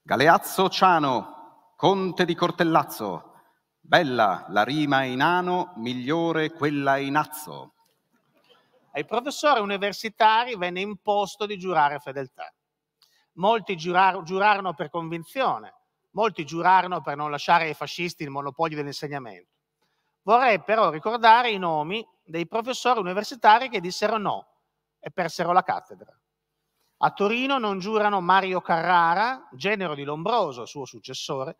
[SPEAKER 1] Galeazzo Ciano, conte di Cortellazzo, bella la rima in ano, migliore quella in azzo. Ai professori universitari venne imposto di giurare fedeltà.
[SPEAKER 2] Molti giurar giurarono per convinzione, molti giurarono per non lasciare ai fascisti il monopolio dell'insegnamento. Vorrei però ricordare i nomi dei professori universitari che dissero no e persero la cattedra. A Torino non giurano Mario Carrara, genero di Lombroso, suo successore,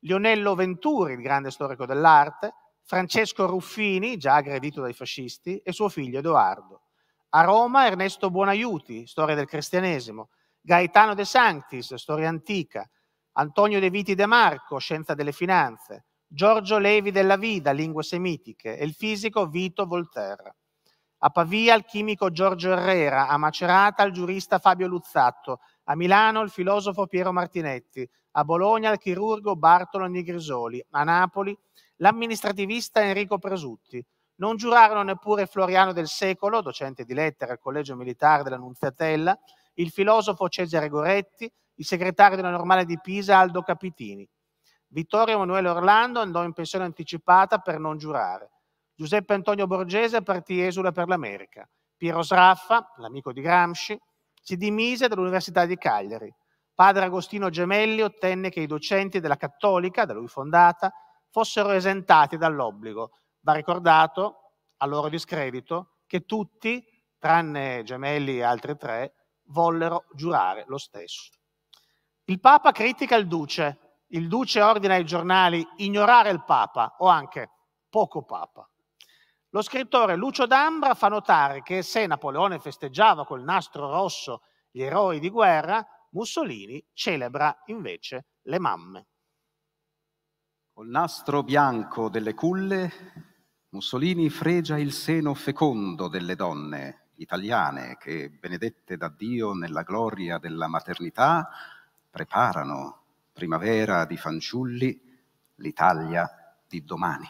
[SPEAKER 2] Lionello Venturi, il grande storico dell'arte, Francesco Ruffini, già aggredito dai fascisti, e suo figlio Edoardo. A Roma Ernesto Buonaiuti, storia del cristianesimo, Gaetano De Sanctis, storia antica, Antonio De Viti De Marco, scienza delle finanze, Giorgio Levi della Vida, lingue semitiche, e il fisico Vito Volterra a Pavia il chimico Giorgio Herrera, a Macerata il giurista Fabio Luzzatto, a Milano il filosofo Piero Martinetti, a Bologna il chirurgo Bartolo Nigrisoli, a Napoli l'amministrativista Enrico Presutti. Non giurarono neppure Floriano del Secolo, docente di lettere al Collegio Militare della Nunziatella, il filosofo Cesare Goretti, il segretario della Normale di Pisa Aldo Capitini. Vittorio Emanuele Orlando andò in pensione anticipata per non giurare. Giuseppe Antonio Borgese partì esula per l'America. Piero Sraffa, l'amico di Gramsci, si dimise dall'Università di Cagliari. Padre Agostino Gemelli ottenne che i docenti della Cattolica, da lui fondata, fossero esentati dall'obbligo. Va ricordato, a loro discredito, che tutti, tranne Gemelli e altri tre, vollero giurare lo stesso. Il Papa critica il Duce. Il Duce ordina ai giornali ignorare il Papa o anche poco Papa. Lo scrittore Lucio D'Ambra fa notare che se Napoleone festeggiava col nastro rosso gli eroi di guerra, Mussolini celebra invece le mamme.
[SPEAKER 1] Col nastro bianco delle culle, Mussolini fregia il seno fecondo delle donne italiane che, benedette da Dio nella gloria della maternità, preparano primavera di fanciulli l'Italia di domani.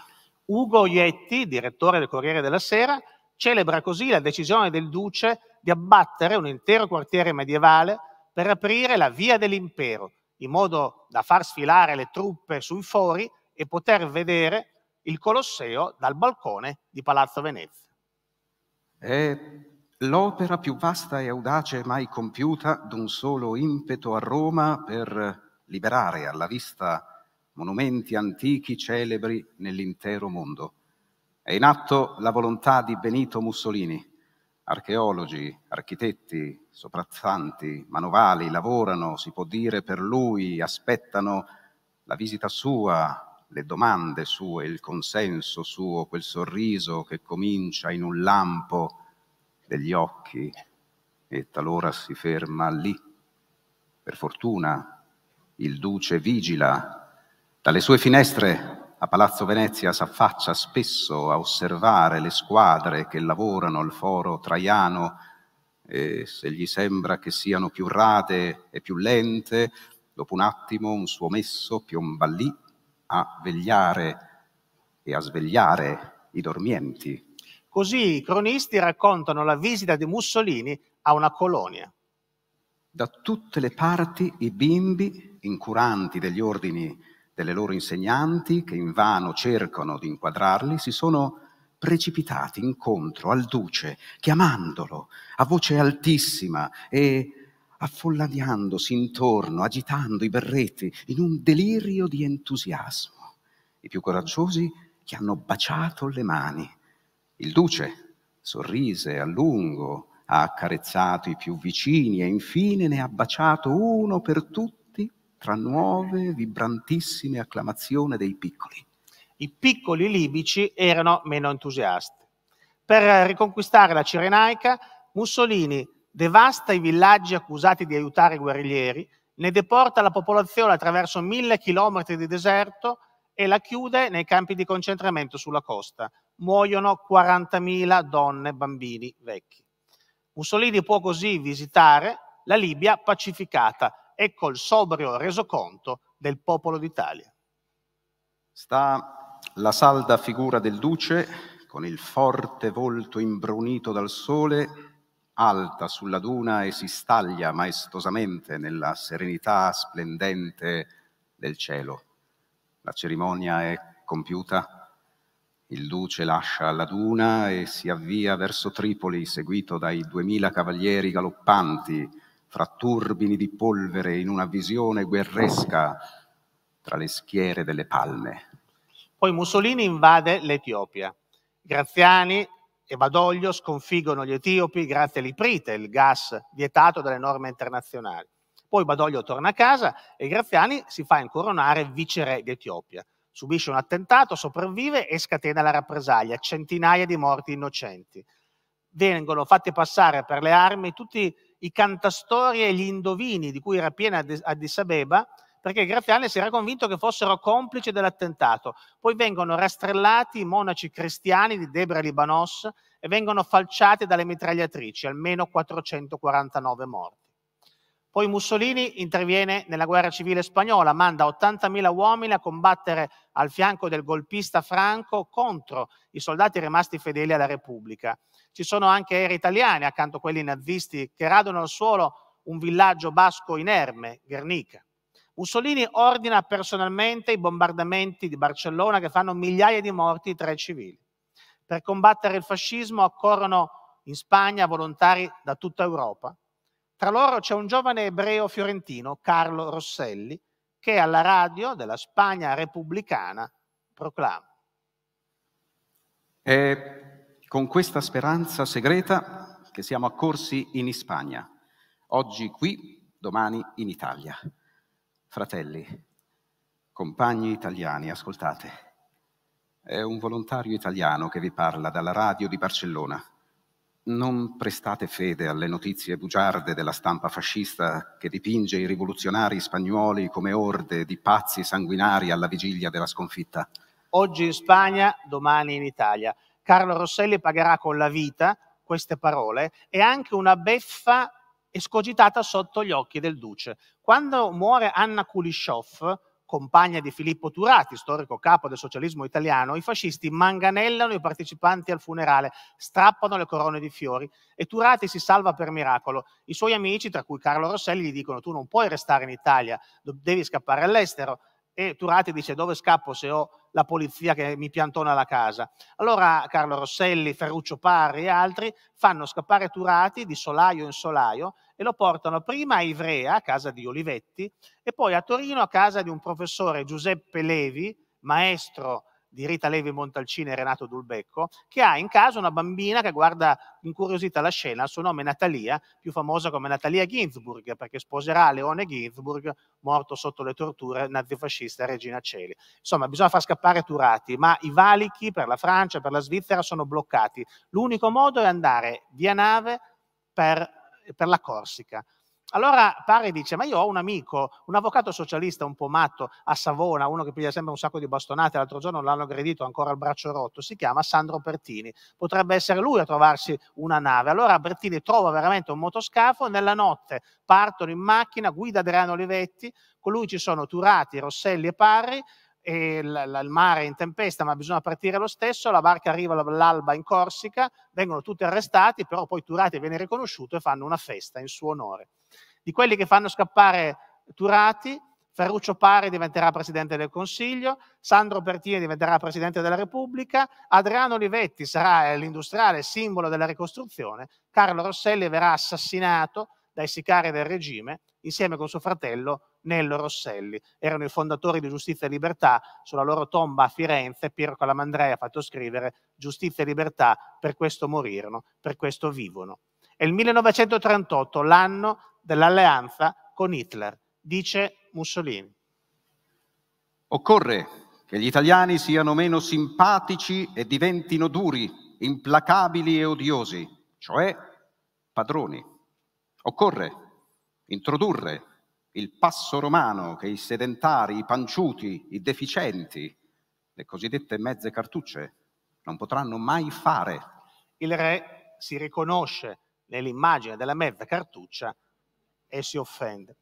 [SPEAKER 1] Ugo
[SPEAKER 2] Ietti, direttore del Corriere della Sera, celebra così la decisione del duce di abbattere un intero quartiere medievale per aprire la via dell'impero, in modo da far sfilare le truppe sui fori e poter vedere il Colosseo dal balcone di Palazzo Venezia.
[SPEAKER 1] È l'opera più vasta e audace mai compiuta d'un solo impeto a Roma per liberare alla vista monumenti antichi celebri nell'intero mondo. È in atto la volontà di Benito Mussolini. Archeologi, architetti, soprazzanti, manovali lavorano, si può dire, per lui, aspettano la visita sua, le domande sue, il consenso suo, quel sorriso che comincia in un lampo degli occhi e talora si ferma lì. Per fortuna il duce vigila dalle sue finestre a Palazzo Venezia s'affaccia spesso a osservare le squadre che lavorano al foro Traiano e se gli sembra che siano più rade e più lente, dopo un attimo un suo messo piomba lì a vegliare e a svegliare i dormienti.
[SPEAKER 2] Così i cronisti raccontano la visita di Mussolini a una colonia.
[SPEAKER 1] Da tutte le parti i bimbi, incuranti degli ordini delle loro insegnanti, che invano cercano di inquadrarli, si sono precipitati incontro al duce, chiamandolo a voce altissima e affollandosi intorno, agitando i berretti in un delirio di entusiasmo. I più coraggiosi gli hanno baciato le mani. Il duce sorrise a lungo, ha accarezzato i più vicini e infine ne ha baciato uno per tutti tra nuove, vibrantissime acclamazioni dei piccoli. I piccoli libici
[SPEAKER 2] erano meno entusiasti. Per riconquistare la Cirenaica, Mussolini devasta i villaggi accusati di aiutare i guerriglieri, ne deporta la popolazione attraverso mille chilometri di deserto e la chiude nei campi di concentramento sulla costa. Muoiono 40.000 donne, bambini, vecchi. Mussolini può così visitare la Libia pacificata, ecco il sobrio resoconto del popolo d'Italia.
[SPEAKER 1] Sta la salda figura del duce, con il forte volto imbrunito dal sole, alta sulla duna e si staglia maestosamente nella serenità splendente del cielo. La cerimonia è compiuta, il duce lascia la duna e si avvia verso Tripoli, seguito dai duemila cavalieri galoppanti, fra turbini di polvere in una visione guerresca tra le schiere delle palme.
[SPEAKER 2] Poi Mussolini invade l'Etiopia. Graziani e Badoglio sconfiggono gli etiopi grazie all'iprite, il gas vietato dalle norme internazionali. Poi Badoglio torna a casa e Graziani si fa incoronare viceré d'Etiopia. Subisce un attentato, sopravvive e scatena la rappresaglia, centinaia di morti innocenti. Vengono fatti passare per le armi tutti i cantastori e gli indovini di cui era piena Addis Abeba, perché Graziani si era convinto che fossero complici dell'attentato. Poi vengono rastrellati i monaci cristiani di Debra Libanos e vengono falciati dalle mitragliatrici, almeno 449 morti. Poi Mussolini interviene nella guerra civile spagnola, manda 80.000 uomini a combattere al fianco del golpista Franco contro i soldati rimasti fedeli alla Repubblica. Ci sono anche aerei italiani accanto a quelli nazisti che radono al suolo un villaggio basco inerme, Guernica. Mussolini ordina personalmente i bombardamenti di Barcellona che fanno migliaia di morti tra i civili. Per combattere il fascismo accorrono in Spagna volontari da tutta Europa tra loro c'è un giovane ebreo fiorentino, Carlo Rosselli, che alla radio della Spagna repubblicana proclama.
[SPEAKER 1] È con questa speranza segreta che siamo accorsi in Spagna, oggi qui, domani in Italia. Fratelli, compagni italiani, ascoltate. È un volontario italiano che vi parla dalla radio di Barcellona non prestate fede alle notizie bugiarde della stampa fascista che dipinge i rivoluzionari spagnoli come orde di pazzi sanguinari alla vigilia della sconfitta.
[SPEAKER 2] Oggi in Spagna, domani in Italia. Carlo Rosselli pagherà con la vita queste parole e anche una beffa escogitata sotto gli occhi del duce. Quando muore Anna Kulishov, compagna di Filippo Turati, storico capo del socialismo italiano, i fascisti manganellano i partecipanti al funerale, strappano le corone di fiori e Turati si salva per miracolo. I suoi amici, tra cui Carlo Rosselli, gli dicono tu non puoi restare in Italia, devi scappare all'estero e Turati dice dove scappo se ho la polizia che mi piantona la casa. Allora Carlo Rosselli, Ferruccio Parri e altri fanno scappare Turati di solaio in solaio e lo portano prima a Ivrea, a casa di Olivetti, e poi a Torino a casa di un professore Giuseppe Levi, maestro di Rita Levi Montalcini e Renato Dulbecco, che ha in casa una bambina che guarda incuriosita la scena, il suo nome è Natalia, più famosa come Natalia Ginzburg, perché sposerà Leone Ginzburg, morto sotto le torture nazifascista Regina Celi. Insomma, bisogna far scappare Turati, ma i valichi per la Francia, per la Svizzera sono bloccati. L'unico modo è andare via nave per, per la Corsica allora Pari dice, ma io ho un amico, un avvocato socialista un po' matto a Savona, uno che piglia sempre un sacco di bastonate, l'altro giorno l'hanno aggredito, ancora al braccio rotto, si chiama Sandro Pertini, potrebbe essere lui a trovarsi una nave. Allora Pertini trova veramente un motoscafo, nella notte partono in macchina, guida Adriano Olivetti, con lui ci sono Turati, Rosselli e Pari, e il mare è in tempesta, ma bisogna partire lo stesso. La barca arriva all'alba in Corsica, vengono tutti arrestati, però poi Turati viene riconosciuto e fanno una festa in suo onore di quelli che fanno scappare Turati, Ferruccio Pari diventerà Presidente del Consiglio, Sandro Pertini diventerà Presidente della Repubblica, Adriano Olivetti sarà l'industriale simbolo della ricostruzione, Carlo Rosselli verrà assassinato dai sicari del regime insieme con suo fratello Nello Rosselli. Erano i fondatori di Giustizia e Libertà, sulla loro tomba a Firenze Piero Calamandrea ha fatto scrivere Giustizia e Libertà, per questo morirono, per questo vivono. È il 1938, l'anno dell'alleanza
[SPEAKER 1] con Hitler, dice Mussolini. Occorre che gli italiani siano meno simpatici e diventino duri, implacabili e odiosi, cioè padroni. Occorre introdurre il passo romano che i sedentari, i panciuti, i deficienti, le cosiddette mezze cartucce, non potranno mai fare. Il
[SPEAKER 2] re si riconosce nell'immagine della mezza cartuccia e si offende.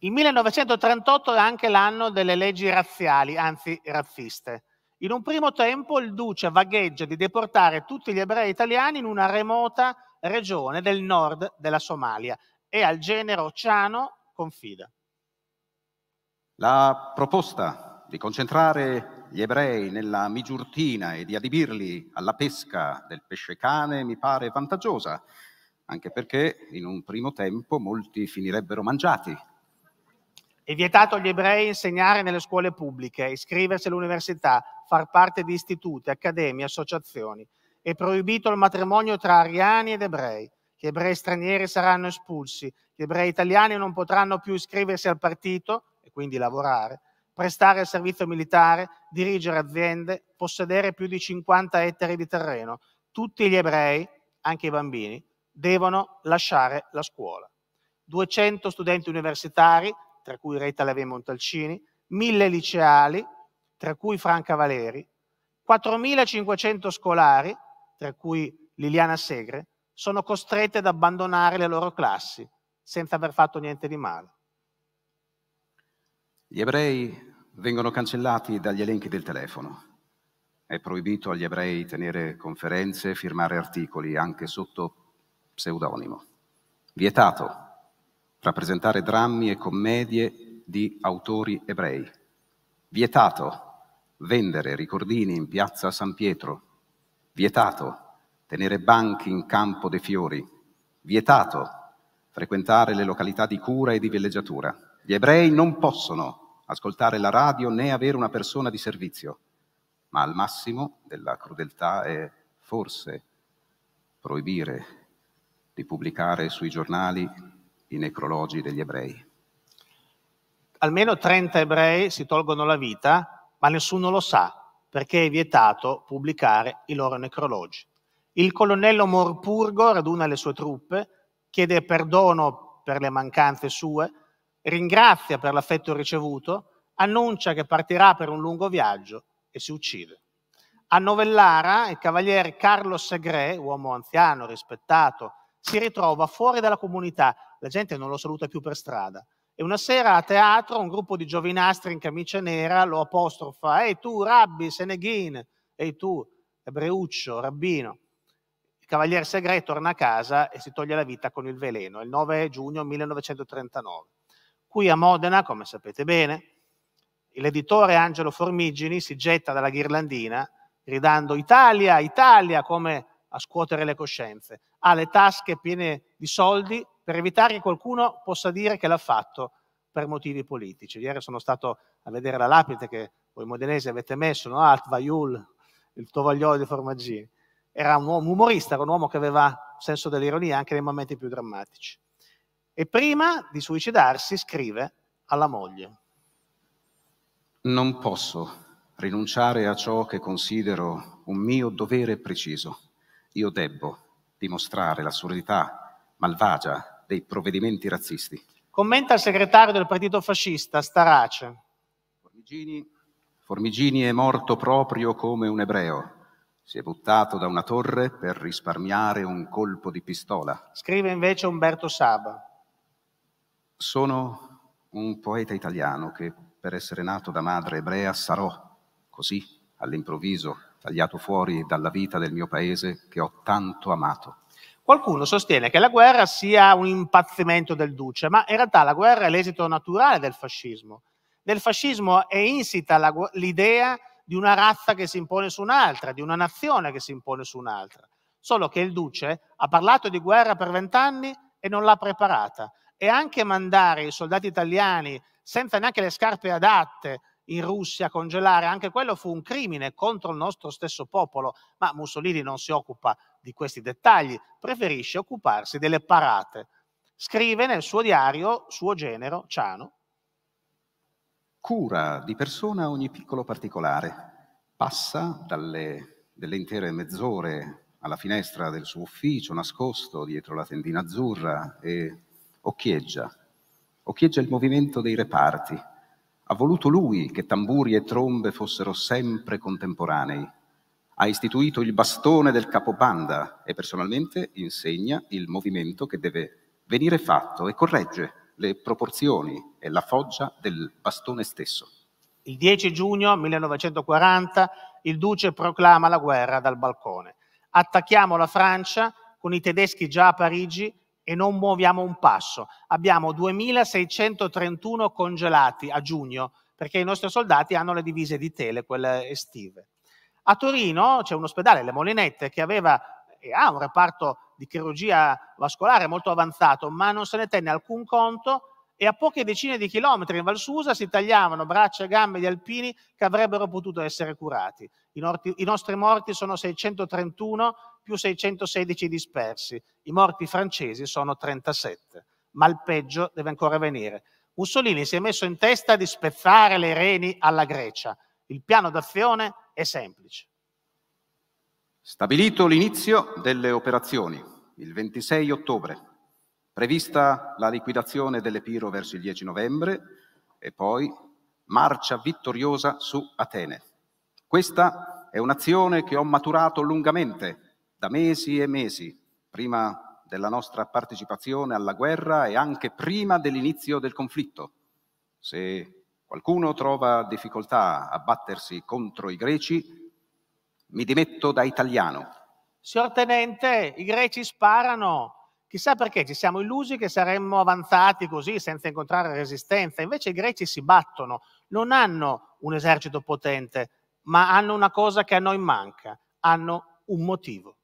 [SPEAKER 2] Il 1938 è anche l'anno delle leggi razziali, anzi razziste. In un primo tempo il duce vagheggia di deportare tutti gli ebrei italiani in una remota regione del nord della Somalia e al genero Ciano confida.
[SPEAKER 1] La proposta di concentrare gli ebrei nella Migiurtina e di adibirli alla pesca del pesce cane mi pare vantaggiosa, anche perché in un primo tempo molti finirebbero mangiati. È vietato agli ebrei insegnare nelle scuole pubbliche, iscriversi
[SPEAKER 2] all'università, far parte di istituti, accademie, associazioni. È proibito il matrimonio tra ariani ed ebrei. Gli ebrei stranieri saranno espulsi, gli ebrei italiani non potranno più iscriversi al partito e quindi lavorare, prestare il servizio militare, dirigere aziende, possedere più di 50 ettari di terreno. Tutti gli ebrei, anche i bambini, devono lasciare la scuola. 200 studenti universitari, tra cui Rita Levi Montalcini, 1000 liceali, tra cui Franca Valeri, 4500 scolari, tra cui Liliana Segre, sono costrette ad abbandonare le loro classi senza aver fatto niente di male.
[SPEAKER 1] Gli ebrei vengono cancellati dagli elenchi del telefono. È proibito agli ebrei tenere conferenze, e firmare articoli anche sotto pseudonimo. Vietato rappresentare drammi e commedie di autori ebrei. Vietato vendere ricordini in piazza San Pietro. Vietato tenere banchi in campo dei fiori. Vietato frequentare le località di cura e di villeggiatura. Gli ebrei non possono ascoltare la radio né avere una persona di servizio, ma al massimo della crudeltà è forse proibire di pubblicare sui giornali i necrologi degli ebrei.
[SPEAKER 2] Almeno 30 ebrei si tolgono la vita, ma nessuno lo sa, perché è vietato pubblicare i loro necrologi. Il colonnello Morpurgo raduna le sue truppe, chiede perdono per le mancanze sue, ringrazia per l'affetto ricevuto, annuncia che partirà per un lungo viaggio e si uccide. A Novellara il cavaliere Carlo Segre, uomo anziano, rispettato, si ritrova fuori dalla comunità, la gente non lo saluta più per strada. E una sera a teatro un gruppo di giovinastri in camicia nera lo apostrofa, ehi tu rabbi, Seneghin, ehi tu ebreuccio, rabbino. Il cavaliere segreto torna a casa e si toglie la vita con il veleno, il 9 giugno 1939. Qui a Modena, come sapete bene, l'editore Angelo Formigini si getta dalla ghirlandina gridando Italia, Italia, come a scuotere le coscienze ha le tasche piene di soldi per evitare che qualcuno possa dire che l'ha fatto per motivi politici. Ieri sono stato a vedere la lapide che voi modenesi avete messo, no? Alt Vaiul, il tovagliolo di Formaggini. Era un uomo umorista, era un uomo che aveva senso dell'ironia anche nei momenti più drammatici. E prima di suicidarsi scrive alla moglie.
[SPEAKER 1] Non posso rinunciare a ciò che considero un mio dovere preciso. Io debbo dimostrare l'assurdità malvagia dei provvedimenti razzisti.
[SPEAKER 2] Commenta il segretario del partito fascista, Starace.
[SPEAKER 1] Formigini, Formigini è morto proprio come un ebreo. Si è buttato da una torre per risparmiare un colpo di pistola. Scrive invece Umberto Saba. Sono un poeta italiano che, per essere nato da madre ebrea, sarò così all'improvviso tagliato fuori dalla vita del mio paese che ho tanto amato.
[SPEAKER 2] Qualcuno sostiene che la guerra sia un impazzimento del duce, ma in realtà la guerra è l'esito naturale del fascismo. Nel fascismo è insita la, l'idea di una razza che si impone su un'altra, di una nazione che si impone su un'altra. Solo che il duce ha parlato di guerra per vent'anni e non l'ha preparata. E anche mandare i soldati italiani senza neanche le scarpe adatte in Russia, congelare, anche quello fu un crimine contro il nostro stesso popolo, ma Mussolini non si occupa di questi dettagli, preferisce occuparsi delle parate. Scrive nel suo diario, suo genero, Ciano.
[SPEAKER 1] Cura di persona ogni piccolo particolare, passa dalle, delle intere mezz'ore alla finestra del suo ufficio nascosto dietro la tendina azzurra e occhieggia, occhieggia il movimento dei reparti, ha voluto lui che tamburi e trombe fossero sempre contemporanei. Ha istituito il bastone del capobanda e personalmente insegna il movimento che deve venire fatto e corregge le proporzioni e la foggia del bastone stesso. Il 10 giugno
[SPEAKER 2] 1940 il duce proclama la guerra dal balcone. Attacchiamo la Francia con i tedeschi già a Parigi e non muoviamo un passo. Abbiamo 2.631 congelati a giugno perché i nostri soldati hanno le divise di tele, quelle estive. A Torino c'è un ospedale, le Molinette, che aveva e ha un reparto di chirurgia vascolare molto avanzato, ma non se ne tenne alcun conto e a poche decine di chilometri in Valsusa si tagliavano braccia e gambe di alpini che avrebbero potuto essere curati. I, nostri morti sono 631 più 616 dispersi. I morti francesi sono 37, ma il peggio deve ancora venire. Mussolini si è messo in testa di spezzare le reni alla Grecia. Il piano d'azione è semplice.
[SPEAKER 1] Stabilito l'inizio delle operazioni, il 26 ottobre, prevista la liquidazione dell'Epiro verso il 10 novembre e poi marcia vittoriosa su Atene. Questa è un'azione che ho maturato lungamente da mesi e mesi, prima della nostra partecipazione alla guerra e anche prima dell'inizio del conflitto. Se qualcuno trova difficoltà a battersi contro i greci, mi dimetto da italiano. Signor Tenente,
[SPEAKER 2] i greci sparano. Chissà perché ci siamo illusi che saremmo avanzati così senza incontrare resistenza. Invece i greci si battono, non hanno un esercito potente, ma hanno una cosa che a noi manca, hanno un motivo.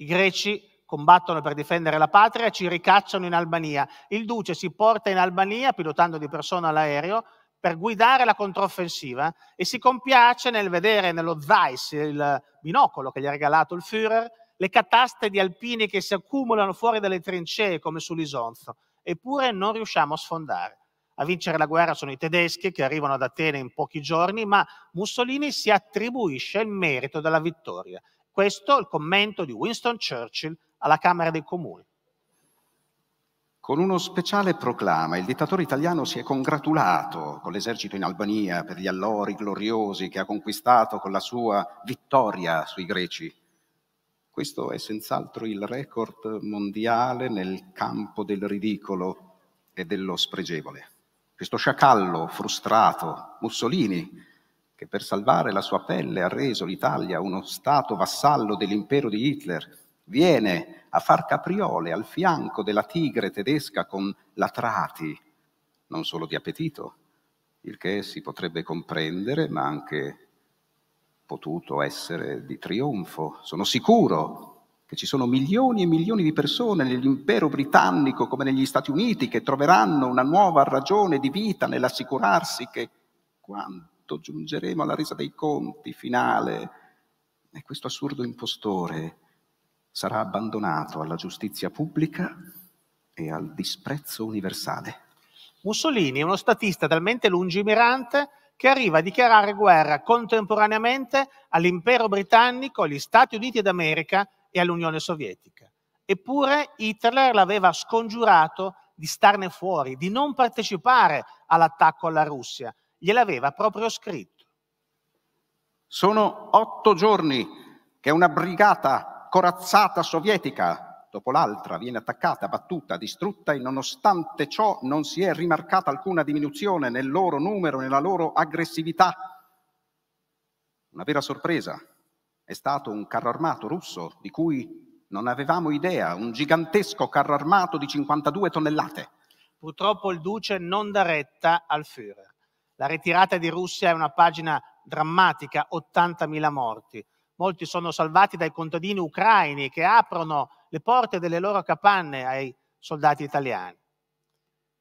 [SPEAKER 2] I greci combattono per difendere la patria, ci ricacciano in Albania. Il duce si porta in Albania, pilotando di persona l'aereo, per guidare la controffensiva e si compiace nel vedere nello Zeiss, il binocolo che gli ha regalato il Führer, le cataste di alpini che si accumulano fuori dalle trincee come sull'Isonzo, eppure non riusciamo a sfondare. A vincere la guerra sono i tedeschi che arrivano ad Atene in pochi giorni, ma Mussolini si attribuisce il merito della vittoria questo è il commento di Winston Churchill alla Camera dei Comuni.
[SPEAKER 1] Con uno speciale proclama il dittatore italiano si è congratulato con l'esercito in Albania per gli allori gloriosi che ha conquistato con la sua vittoria sui greci. Questo è senz'altro il record mondiale nel campo del ridicolo e dello spregevole. Questo sciacallo frustrato, Mussolini, che per salvare la sua pelle ha reso l'Italia uno stato vassallo dell'impero di Hitler, viene a far capriole al fianco della tigre tedesca con latrati, non solo di appetito, il che si potrebbe comprendere, ma anche potuto essere di trionfo. Sono sicuro che ci sono milioni e milioni di persone nell'impero britannico come negli Stati Uniti che troveranno una nuova ragione di vita nell'assicurarsi che quando tutto, giungeremo alla resa dei conti finale e questo assurdo impostore sarà abbandonato alla giustizia pubblica e al disprezzo universale.
[SPEAKER 2] Mussolini è uno statista talmente lungimirante che arriva a dichiarare guerra contemporaneamente all'impero britannico, agli Stati Uniti d'America e all'Unione Sovietica. Eppure Hitler l'aveva scongiurato di starne fuori, di non
[SPEAKER 1] partecipare all'attacco alla Russia, gliel'aveva proprio scritto. Sono otto giorni che una brigata corazzata sovietica, dopo l'altra, viene attaccata, battuta, distrutta e nonostante ciò non si è rimarcata alcuna diminuzione nel loro numero, nella loro aggressività. Una vera sorpresa è stato un carro armato russo di cui non avevamo idea, un gigantesco carro armato di 52 tonnellate.
[SPEAKER 2] Purtroppo il duce non dà retta al Führer. La ritirata di Russia è una pagina drammatica, 80.000 morti. Molti sono salvati dai contadini ucraini che aprono le porte delle loro capanne ai soldati italiani.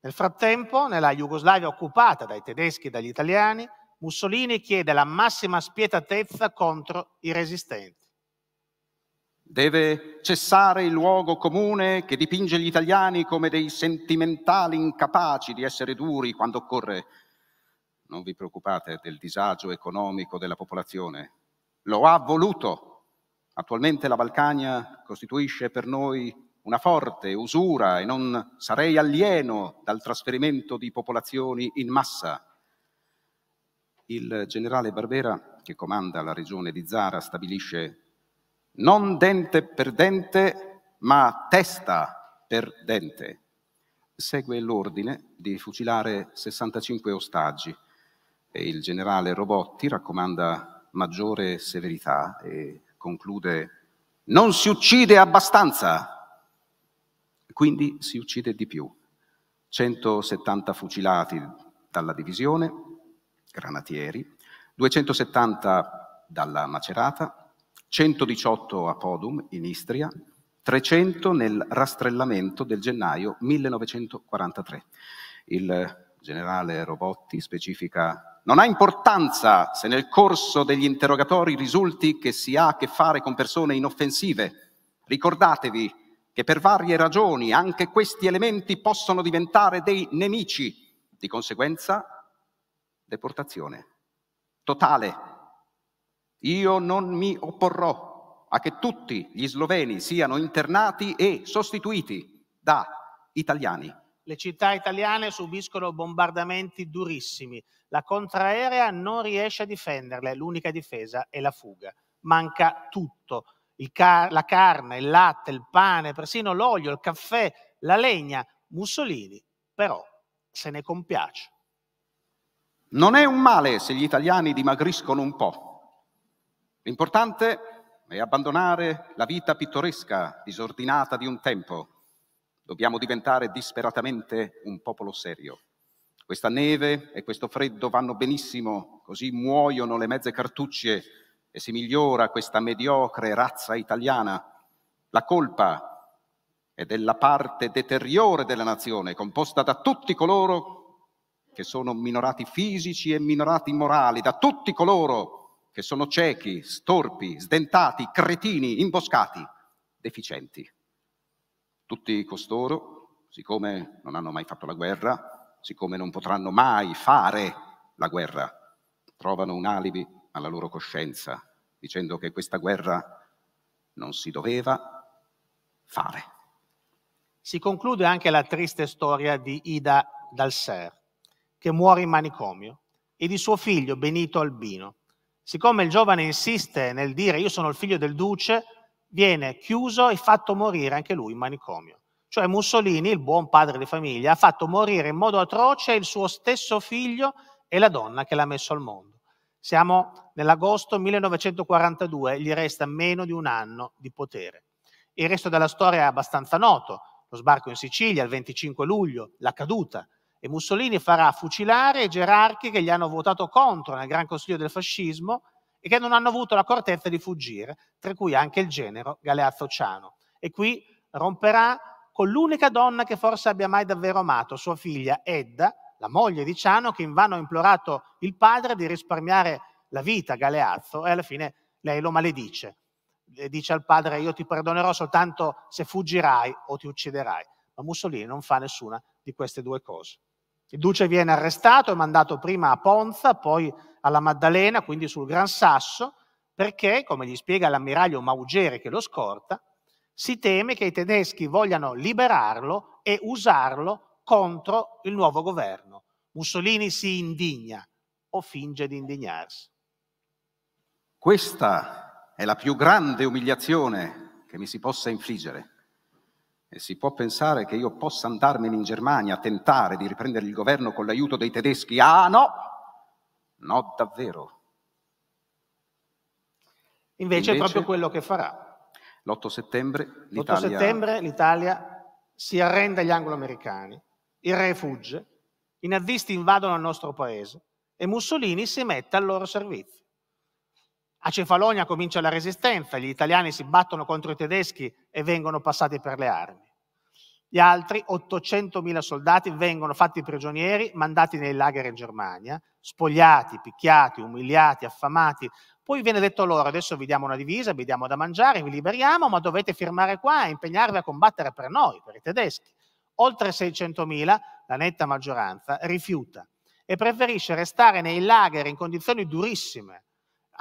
[SPEAKER 2] Nel frattempo, nella Jugoslavia occupata dai tedeschi e dagli italiani, Mussolini chiede la massima spietatezza contro i resistenti.
[SPEAKER 1] Deve cessare il luogo comune che dipinge gli italiani come dei sentimentali incapaci di essere duri quando occorre non vi preoccupate del disagio economico della popolazione, lo ha voluto. Attualmente la Balcania costituisce per noi una forte usura e non sarei alieno dal trasferimento di popolazioni in massa. Il generale Barbera, che comanda la regione di Zara, stabilisce non dente per dente, ma testa per dente. Segue l'ordine di fucilare 65 ostaggi il generale Robotti raccomanda maggiore severità e conclude non si uccide abbastanza, quindi si uccide di più. 170 fucilati dalla divisione, granatieri, 270 dalla Macerata, 118 a Podum in Istria, 300 nel rastrellamento del gennaio 1943. Il generale Robotti specifica non ha importanza se nel corso degli interrogatori risulti che si ha a che fare con persone inoffensive. Ricordatevi che per varie ragioni anche questi elementi possono diventare dei nemici. Di conseguenza, deportazione totale. Io non mi opporrò a che tutti gli sloveni siano internati e sostituiti da italiani.
[SPEAKER 2] Le città italiane subiscono bombardamenti durissimi, la contraerea non riesce a difenderle, l'unica difesa è la fuga. Manca tutto, car- la carne, il latte, il pane, persino l'olio, il caffè, la legna. Mussolini però se ne compiace.
[SPEAKER 1] Non è un male se gli italiani dimagriscono un po'. L'importante è abbandonare la vita pittoresca, disordinata di un tempo, Dobbiamo diventare disperatamente un popolo serio. Questa neve e questo freddo vanno benissimo, così muoiono le mezze cartucce e si migliora questa mediocre razza italiana. La colpa è della parte deteriore della nazione, composta da tutti coloro che sono minorati fisici e minorati morali, da tutti coloro che sono ciechi, storpi, sdentati, cretini, imboscati, deficienti. Tutti costoro, siccome non hanno mai fatto la guerra, siccome non potranno mai fare la guerra, trovano un alibi alla loro coscienza, dicendo che questa guerra non si doveva fare.
[SPEAKER 2] Si conclude anche la triste storia di Ida Dalser, che muore in manicomio, e di suo figlio Benito Albino. Siccome il giovane insiste nel dire io sono il figlio del duce, viene chiuso e fatto morire anche lui in manicomio. Cioè Mussolini, il buon padre di famiglia, ha fatto morire in modo atroce il suo stesso figlio e la donna che l'ha messo al mondo. Siamo nell'agosto 1942, gli resta meno di un anno di potere. Il resto della storia è abbastanza noto, lo sbarco in Sicilia il 25 luglio, la caduta, e Mussolini farà fucilare i gerarchi che gli hanno votato contro nel Gran Consiglio del Fascismo e che non hanno avuto l'accortezza di fuggire, tra cui anche il genero Galeazzo Ciano. E qui romperà con l'unica donna che forse abbia mai davvero amato, sua figlia Edda, la moglie di Ciano, che invano ha implorato il padre di risparmiare la vita a Galeazzo e alla fine lei lo maledice. Dice al padre io ti perdonerò soltanto se fuggirai o ti ucciderai. Ma Mussolini non fa nessuna di queste due cose. Il duce viene arrestato e mandato prima a Ponza, poi alla Maddalena, quindi sul Gran Sasso, perché, come gli spiega l'ammiraglio Maugere che lo scorta, si teme che i tedeschi vogliano liberarlo e usarlo contro il nuovo governo. Mussolini si indigna o finge di indignarsi.
[SPEAKER 1] Questa è la più grande umiliazione che mi si possa infliggere e si può pensare che io possa andarmene in Germania a tentare di riprendere il governo con l'aiuto dei tedeschi? Ah no! No, davvero. Invece, Invece è proprio
[SPEAKER 2] quello che farà.
[SPEAKER 1] L'8 settembre l'Italia... L'8 settembre
[SPEAKER 2] l'Italia si arrende agli anglo-americani, il re fugge, i nazisti invadono il nostro paese e Mussolini si mette al loro servizio. A Cefalonia comincia la resistenza, gli italiani si battono contro i tedeschi e vengono passati per le armi. Gli altri 800.000 soldati vengono fatti prigionieri, mandati nei lager in Germania, spogliati, picchiati, umiliati, affamati. Poi viene detto loro, adesso vi diamo una divisa, vi diamo da mangiare, vi liberiamo, ma dovete firmare qua e impegnarvi a combattere per noi, per i tedeschi. Oltre 600.000, la netta maggioranza, rifiuta e preferisce restare nei lager in condizioni durissime,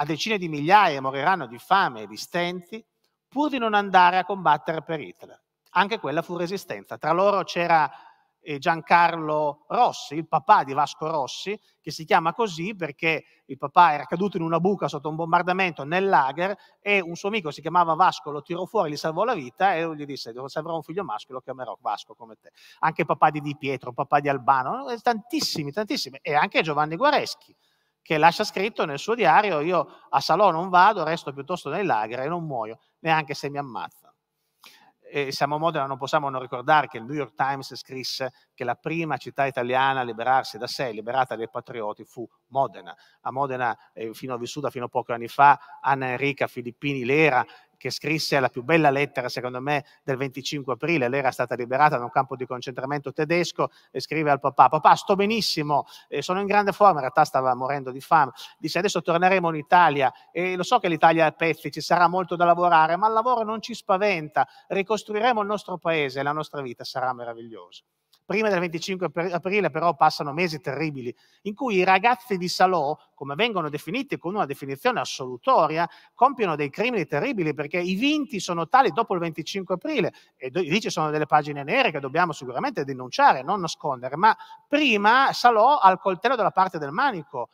[SPEAKER 2] a decine di migliaia moriranno di fame e di stenti, pur di non andare a combattere per Hitler. Anche quella fu resistenza. Tra loro c'era eh, Giancarlo Rossi, il papà di Vasco Rossi, che si chiama così perché il papà era caduto in una buca sotto un bombardamento nel lager e un suo amico si chiamava Vasco, lo tirò fuori, gli salvò la vita e gli disse se avrò un figlio maschio lo chiamerò Vasco come te. Anche papà di Di Pietro, papà di Albano, eh, tantissimi, tantissimi, e anche Giovanni Guareschi che lascia scritto nel suo diario, io a Salò non vado, resto piuttosto nel lager e non muoio, neanche se mi ammazza. E siamo Modena, non possiamo non ricordare che il New York Times scrisse che la prima città italiana a liberarsi da sé, liberata dai patrioti, fu Modena. A Modena eh, fino, vissuta fino a pochi anni fa Anna Enrica Filippini Lera, che scrisse la più bella lettera, secondo me, del 25 aprile, lei era stata liberata da un campo di concentramento tedesco e scrive al papà, papà sto benissimo, eh, sono in grande forma, in realtà stava morendo di fame, disse adesso torneremo in Italia e lo so che l'Italia è a pezzi, ci sarà molto da lavorare, ma il lavoro non ci spaventa, ricostruiremo il nostro paese e la nostra vita sarà meravigliosa prima del 25 aprile però passano mesi terribili, in cui i ragazzi di Salò, come vengono definiti con una definizione assolutoria, compiono dei crimini terribili perché i vinti sono tali dopo il 25 aprile e lì ci sono delle pagine nere che dobbiamo sicuramente denunciare, non nascondere, ma prima Salò ha il coltello dalla parte del manico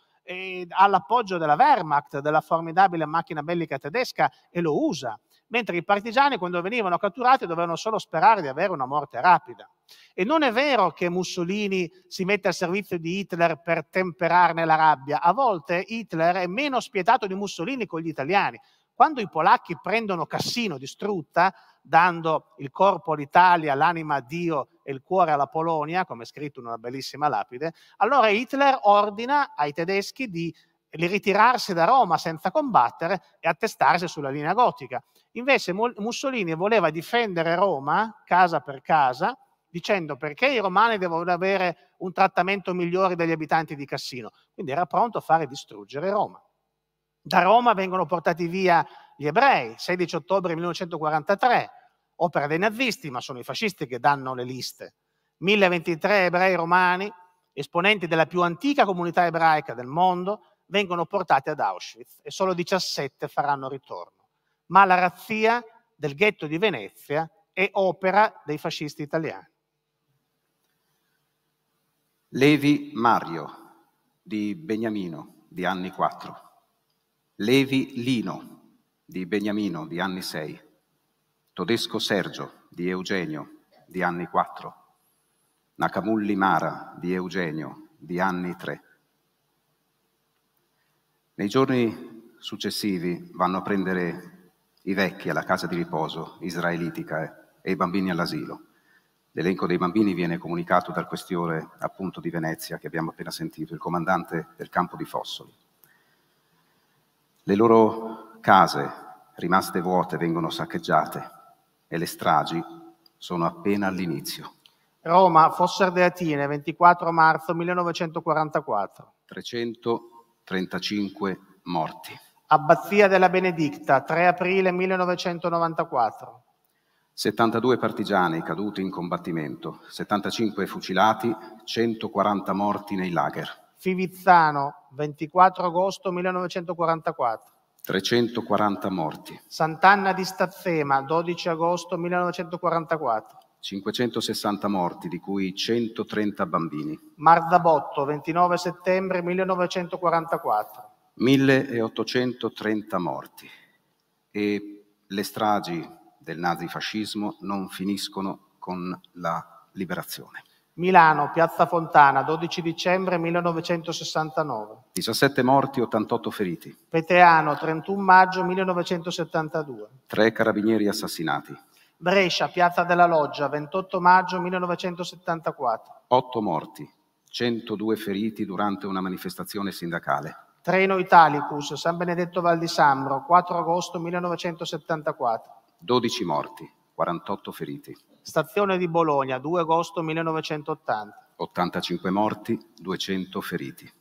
[SPEAKER 2] all'appoggio della Wehrmacht, della formidabile macchina bellica tedesca, e lo usa mentre i partigiani quando venivano catturati dovevano solo sperare di avere una morte rapida. E non è vero che Mussolini si mette al servizio di Hitler per temperarne la rabbia, a volte Hitler è meno spietato di Mussolini con gli italiani. Quando i polacchi prendono Cassino distrutta, dando il corpo all'Italia, l'anima a Dio e il cuore alla Polonia, come è scritto in una bellissima lapide, allora Hitler ordina ai tedeschi di ritirarsi da Roma senza combattere e attestarsi sulla linea gotica. Invece Mussolini voleva difendere Roma casa per casa dicendo perché i romani devono avere un trattamento migliore degli abitanti di Cassino. Quindi era pronto a fare distruggere Roma. Da Roma vengono portati via gli ebrei, 16 ottobre 1943, opera dei nazisti, ma sono i fascisti che danno le liste. 1023 ebrei romani, esponenti della più antica comunità ebraica del mondo, vengono portati ad Auschwitz e solo 17 faranno ritorno ma la razzia del ghetto di Venezia è opera dei fascisti italiani.
[SPEAKER 1] Levi Mario di Beniamino di anni 4. Levi Lino di Beniamino di anni 6. Todesco Sergio di Eugenio di anni 4. Nakamulli Mara di Eugenio di anni 3. Nei giorni successivi vanno a prendere i vecchi alla casa di riposo israelitica eh, e i bambini all'asilo. L'elenco dei bambini viene comunicato dal questore appunto di Venezia che abbiamo appena sentito, il comandante del campo di Fossoli. Le loro case rimaste vuote vengono saccheggiate e le stragi sono appena all'inizio.
[SPEAKER 2] Roma, Fosser Deatine, 24 marzo 1944.
[SPEAKER 1] 335 morti.
[SPEAKER 2] Abbazia della Benedicta, 3 aprile 1994.
[SPEAKER 1] 72 partigiani caduti in combattimento, 75 fucilati, 140 morti nei lager.
[SPEAKER 2] Fivizzano, 24 agosto 1944.
[SPEAKER 1] 340 morti.
[SPEAKER 2] Sant'Anna di Stazzema, 12 agosto
[SPEAKER 1] 1944. 560 morti, di cui 130 bambini.
[SPEAKER 2] Marzabotto, 29 settembre 1944.
[SPEAKER 1] 1830 morti e le stragi del nazifascismo non finiscono con la liberazione.
[SPEAKER 2] Milano, Piazza Fontana, 12 dicembre 1969.
[SPEAKER 1] 17 morti, 88 feriti.
[SPEAKER 2] Peteano, 31 maggio 1972.
[SPEAKER 1] Tre carabinieri assassinati.
[SPEAKER 2] Brescia, Piazza della Loggia, 28 maggio 1974.
[SPEAKER 1] 8 morti, 102 feriti durante una manifestazione sindacale.
[SPEAKER 2] Treno Italicus, San Benedetto Val di Sambro, 4 agosto 1974.
[SPEAKER 1] 12 morti, 48 feriti.
[SPEAKER 2] Stazione di Bologna, 2 agosto 1980.
[SPEAKER 1] 85 morti, 200 feriti.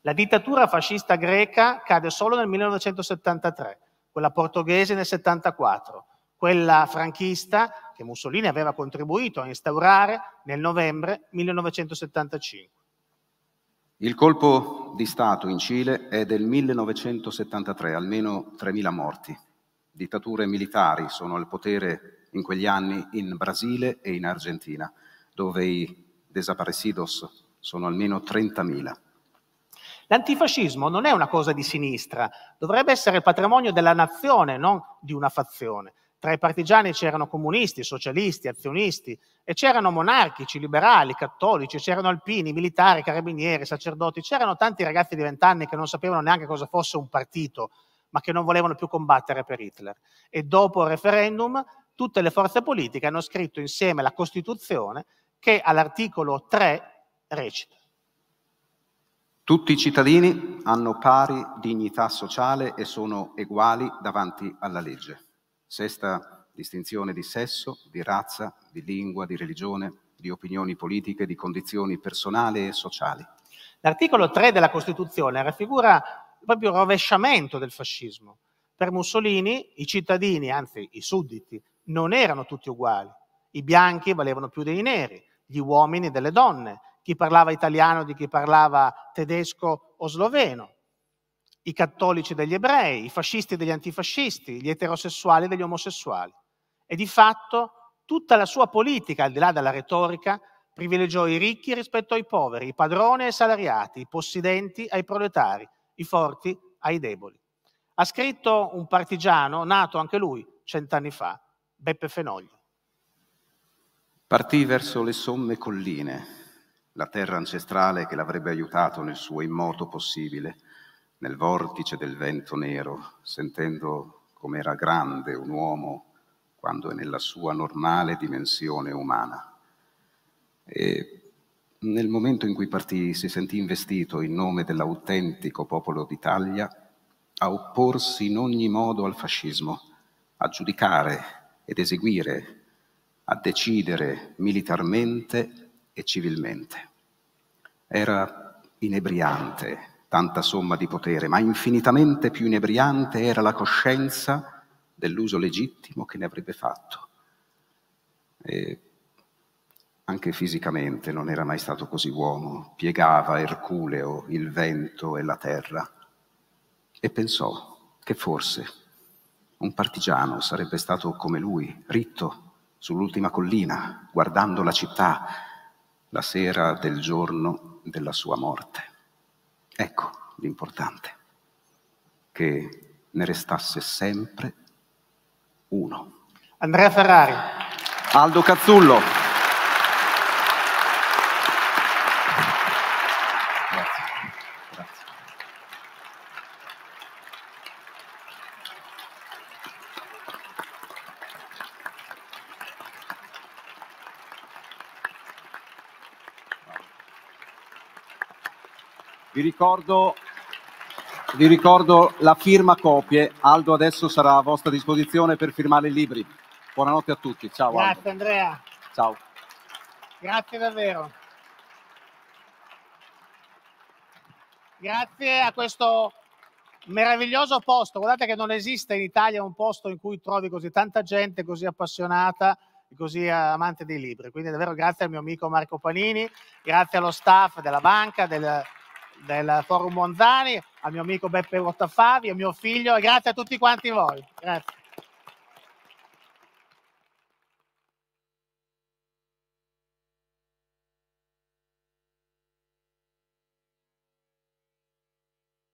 [SPEAKER 2] La dittatura fascista greca cade solo nel 1973, quella portoghese nel 1974, quella franchista che Mussolini aveva contribuito a instaurare nel novembre 1975.
[SPEAKER 1] Il colpo di Stato in Cile è del 1973, almeno 3.000 morti. Dittature militari sono al potere in quegli anni in Brasile e in Argentina, dove i desaparecidos sono almeno 30.000. L'antifascismo non è una cosa di
[SPEAKER 2] sinistra, dovrebbe essere patrimonio della nazione, non di una fazione. Tra i partigiani c'erano comunisti, socialisti, azionisti e c'erano monarchici, liberali, cattolici, c'erano alpini, militari, carabinieri, sacerdoti, c'erano tanti ragazzi di vent'anni che non sapevano neanche cosa fosse un partito, ma che non volevano più combattere per Hitler. E dopo il referendum tutte le forze politiche hanno scritto insieme la Costituzione che all'articolo 3 recita.
[SPEAKER 1] Tutti i cittadini hanno pari dignità sociale e sono uguali davanti alla legge. Sesta distinzione di sesso, di razza, di lingua, di religione, di opinioni politiche, di condizioni personali e sociali. L'articolo 3 della Costituzione raffigura proprio il rovesciamento del
[SPEAKER 2] fascismo. Per Mussolini i cittadini, anzi i sudditi, non erano tutti uguali. I bianchi valevano più dei neri, gli uomini delle donne, chi parlava italiano di chi parlava tedesco o sloveno i cattolici degli ebrei, i fascisti degli antifascisti, gli eterosessuali degli omosessuali. E di fatto tutta la sua politica, al di là della retorica, privilegiò i ricchi rispetto ai poveri, i padroni ai salariati, i possidenti ai proletari, i forti ai deboli. Ha scritto un partigiano, nato anche lui cent'anni fa, Beppe Fenoglio.
[SPEAKER 1] Partì verso le somme colline, la terra ancestrale che l'avrebbe aiutato nel suo immoto possibile, nel vortice del vento nero, sentendo com'era grande un uomo quando è nella sua normale dimensione umana. E nel momento in cui partì si sentì investito in nome dell'autentico popolo d'Italia a opporsi in ogni modo al fascismo, a giudicare ed eseguire, a decidere militarmente e civilmente. Era inebriante tanta somma di potere, ma infinitamente più inebriante era la coscienza dell'uso legittimo che ne avrebbe fatto. E anche fisicamente non era mai stato così uomo, piegava Erculeo il vento e la terra e pensò che forse un partigiano sarebbe stato come lui, ritto sull'ultima collina, guardando la città la sera del giorno della sua morte. Ecco l'importante, che ne restasse sempre uno. Andrea Ferrari. Aldo Cazzullo. ricordo, vi ricordo la firma copie. Aldo adesso sarà a vostra disposizione per firmare i libri. Buonanotte a tutti. Ciao. Grazie Aldo. Andrea. Ciao.
[SPEAKER 2] Grazie davvero. Grazie a questo meraviglioso posto. Guardate che non esiste in Italia un posto in cui trovi così tanta gente così appassionata e così amante dei libri. Quindi davvero grazie al mio amico Marco Panini, grazie allo staff della banca, del, del Forum Monzani, al mio amico Beppe Rottafari, al mio figlio e grazie a tutti quanti voi. Grazie.